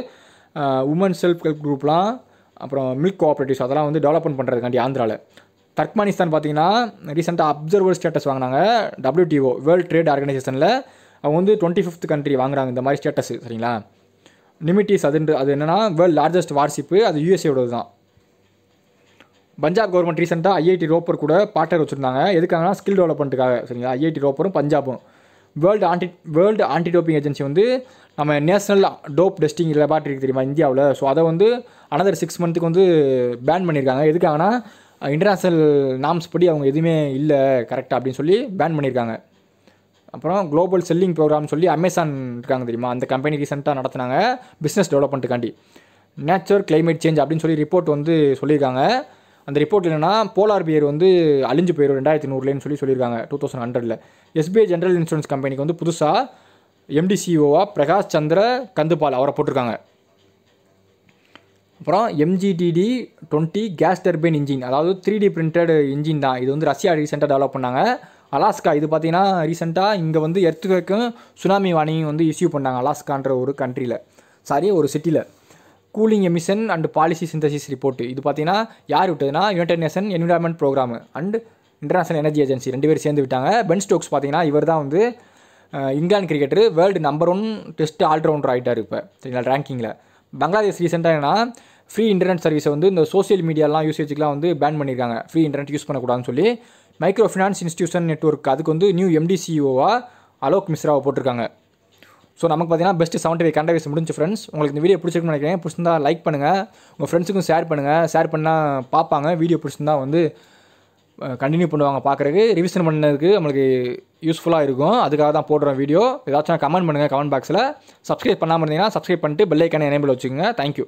உமன் செல்ஃப் ஹெல்ப் குரூப்லாம் அப்புறம் மில்க் கோஆப்ரேட்டிவ்ஸ் அதெல்லாம் வந்து டெவலப்மெண்ட் பண்ணுறதுக்காண்டி ஆந்திராவில் தர்க்மானிஸ்தான் பார்த்தீங்கன்னா ரீசெண்டாக அப்சர்வர் ஸ்டேட்டஸ் வாங்கினாங்க டபிள்யூடிஓ வேர்ல்டு ட்ரேட் ஆர்கனைசேஷனில் அவங்க வந்து டுவெண்ட்டி ஃபிஃப்த் கண்ட்ரி வாங்குறாங்க இந்த மாதிரி ஸ்டேட்டஸ் சரிங்களா நிமிட்டிஸ் அதுன்ற அது என்னென்னா வேர்ல்டு லார்ஜஸ்ட் வார்ஷிப்பு அது யூஎஸ்ஏயோடது தான் பஞ்சாப் கவர்மெண்ட் ரீசெண்டாக ஐஐடி ரோப்பர் கூட பார்ட்னர் வச்சுருந்தாங்க எதுக்காகனா ஸ்கில் டெவலப்மெண்ட்டுக்காக சரிங்களா ஐஐடி ரோப்பரும் பஞ்சாபும் world anti world anti doping agency வந்து நம்ம நேஷனல் டோப் டெஸ்டிங் லெபார்ட்ரி இருக்குது தெரியுமா இந்தியாவில் ஸோ அதை வந்து அனதர் சிக்ஸ் மந்த்துக்கு வந்து பேன் பண்ணியிருக்காங்க எதுக்காகனா இன்டர்நேஷ்னல் நாம்ஸ் படி அவங்க எதுவுமே இல்லை கரெக்டாக அப்படின்னு சொல்லி பேன் பண்ணியிருக்காங்க அப்புறம் குளோபல் செல்லிங் ப்ரோக்ராம் சொல்லி அமேசான் இருக்காங்க தெரியுமா அந்த கம்பெனி ரீசெண்டாக நடத்தினாங்க பிஸ்னஸ் டெவலப்மெண்ட்டுக்காண்டி நேச்சர் கிளைமேட் சேஞ்ச் அப்படின்னு சொல்லி ரிப்போர்ட் வந்து சொல்லியிருக்காங்க அந்த ரிப்போர்ட் என்னென்னா போலார் பியர் வந்து அழிஞ்சு போயிடும் ரெண்டாயிரத்தி நூறுலேன்னு சொல்லி சொல்லியிருக்காங்க டூ தௌசண்ட் ஹண்ட்ரடில் எஸ்பிஐ ஜென்ரல் இன்சூரன்ஸ் கம்பெனிக்கு வந்து புதுசாக எம்டிசிஓவாக e பிரகாஷ் சந்திர கந்துபால் அவரை போட்டிருக்காங்க அப்புறம் MGTT twenty gas turbine engine அதாவது த்ரீ டி பிரிண்டட் இன்ஜின் தான் இது வந்து ரஷ்யா ரீசெண்டாக டெவலப் பண்ணாங்க அலாஸ்கா இது பார்த்தீங்கன்னா ரீசெண்டாக இங்கே வந்து எர்த்துக்கும் சுனாமி வாணியும் வந்து இஷ்யூ பண்ணாங்க அலாஸ்கான்ற ஒரு கண்ட்ரியில் சாரி ஒரு சிட்டியில் cooling emission and policy synthesis report இது பார்த்தீங்கன்னா யார் விட்டதுனா united nation environment programme and international energy agency ரெண்டு பேரும் சேர்ந்து விட்டாங்க பென் ஸ்டோக்ஸ் பார்த்தீங்கன்னா இவர் தான் வந்து இங்கிலாந்து cricketer world number one test allrounder ஆகிட்டார் இப்போ சரிங்களா ரேங்கிங்கில் பங்களாதேஷ் ரீசெண்டாக என்னன்னா ஃப்ரீ இன்டர்நெட் சர்வீஸை வந்து இந்த சோசியல் மீடியாலாம் யூசேஜுக்குலாம் வந்து பேன் பண்ணியிருக்காங்க ஃப்ரீ இன்டர்நெட் யூஸ் பண்ணக்கூடாதுன்னு சொல்லி மைக்ரோ ஃபினான்ஸ் இன்ஸ்டியூஷன் நெட்ஒர்க் அதுக்கு வந்து நியூ எம்டிசிஓவாக அலோக் மிஸ்ராவை போட்டிருக்காங்க ஸோ நமக்கு பார்த்தீங்கன்னா பெஸ்ட் செவன்ட்டி ஃபைவ் கண்டவேஸ் முடிஞ்சு ஃப்ரெண்ட்ஸ் உங்களுக்கு இந்த வீடியோ பிடிச்சிருக்குன்னு நினைக்கிறேன் பிடிச்சிருந்தா லைக் பண்ணுங்கள் உங்கள் ஃப்ரெண்ட்ஸுக்கும் ஷேர் பண்ணுங்கள் ஷேர் பண்ணால் பார்ப்பாங்க வீடியோ பிடிச்சிருந்தா வந்து கண்டினியூ பண்ணுவாங்க பார்க்குறக்கு ரிவிஷன் பண்ணதுக்கு நம்மளுக்கு யூஸ்ஃபுல்லாக இருக்கும் அதுக்காக தான் போடுறோம் வீடியோ ஏதாச்சும் கமெண்ட் பண்ணுங்கள் கமெண்ட் பாக்ஸில் சப்ஸ்கிரைப் பண்ணாமல் இருந்தீங்கன்னா சப்ஸ்கிரைப் பண்ணிட்டு பெல்லைக்கான எனேபிள் வச்சுக்கோங்க தேங்க்யூ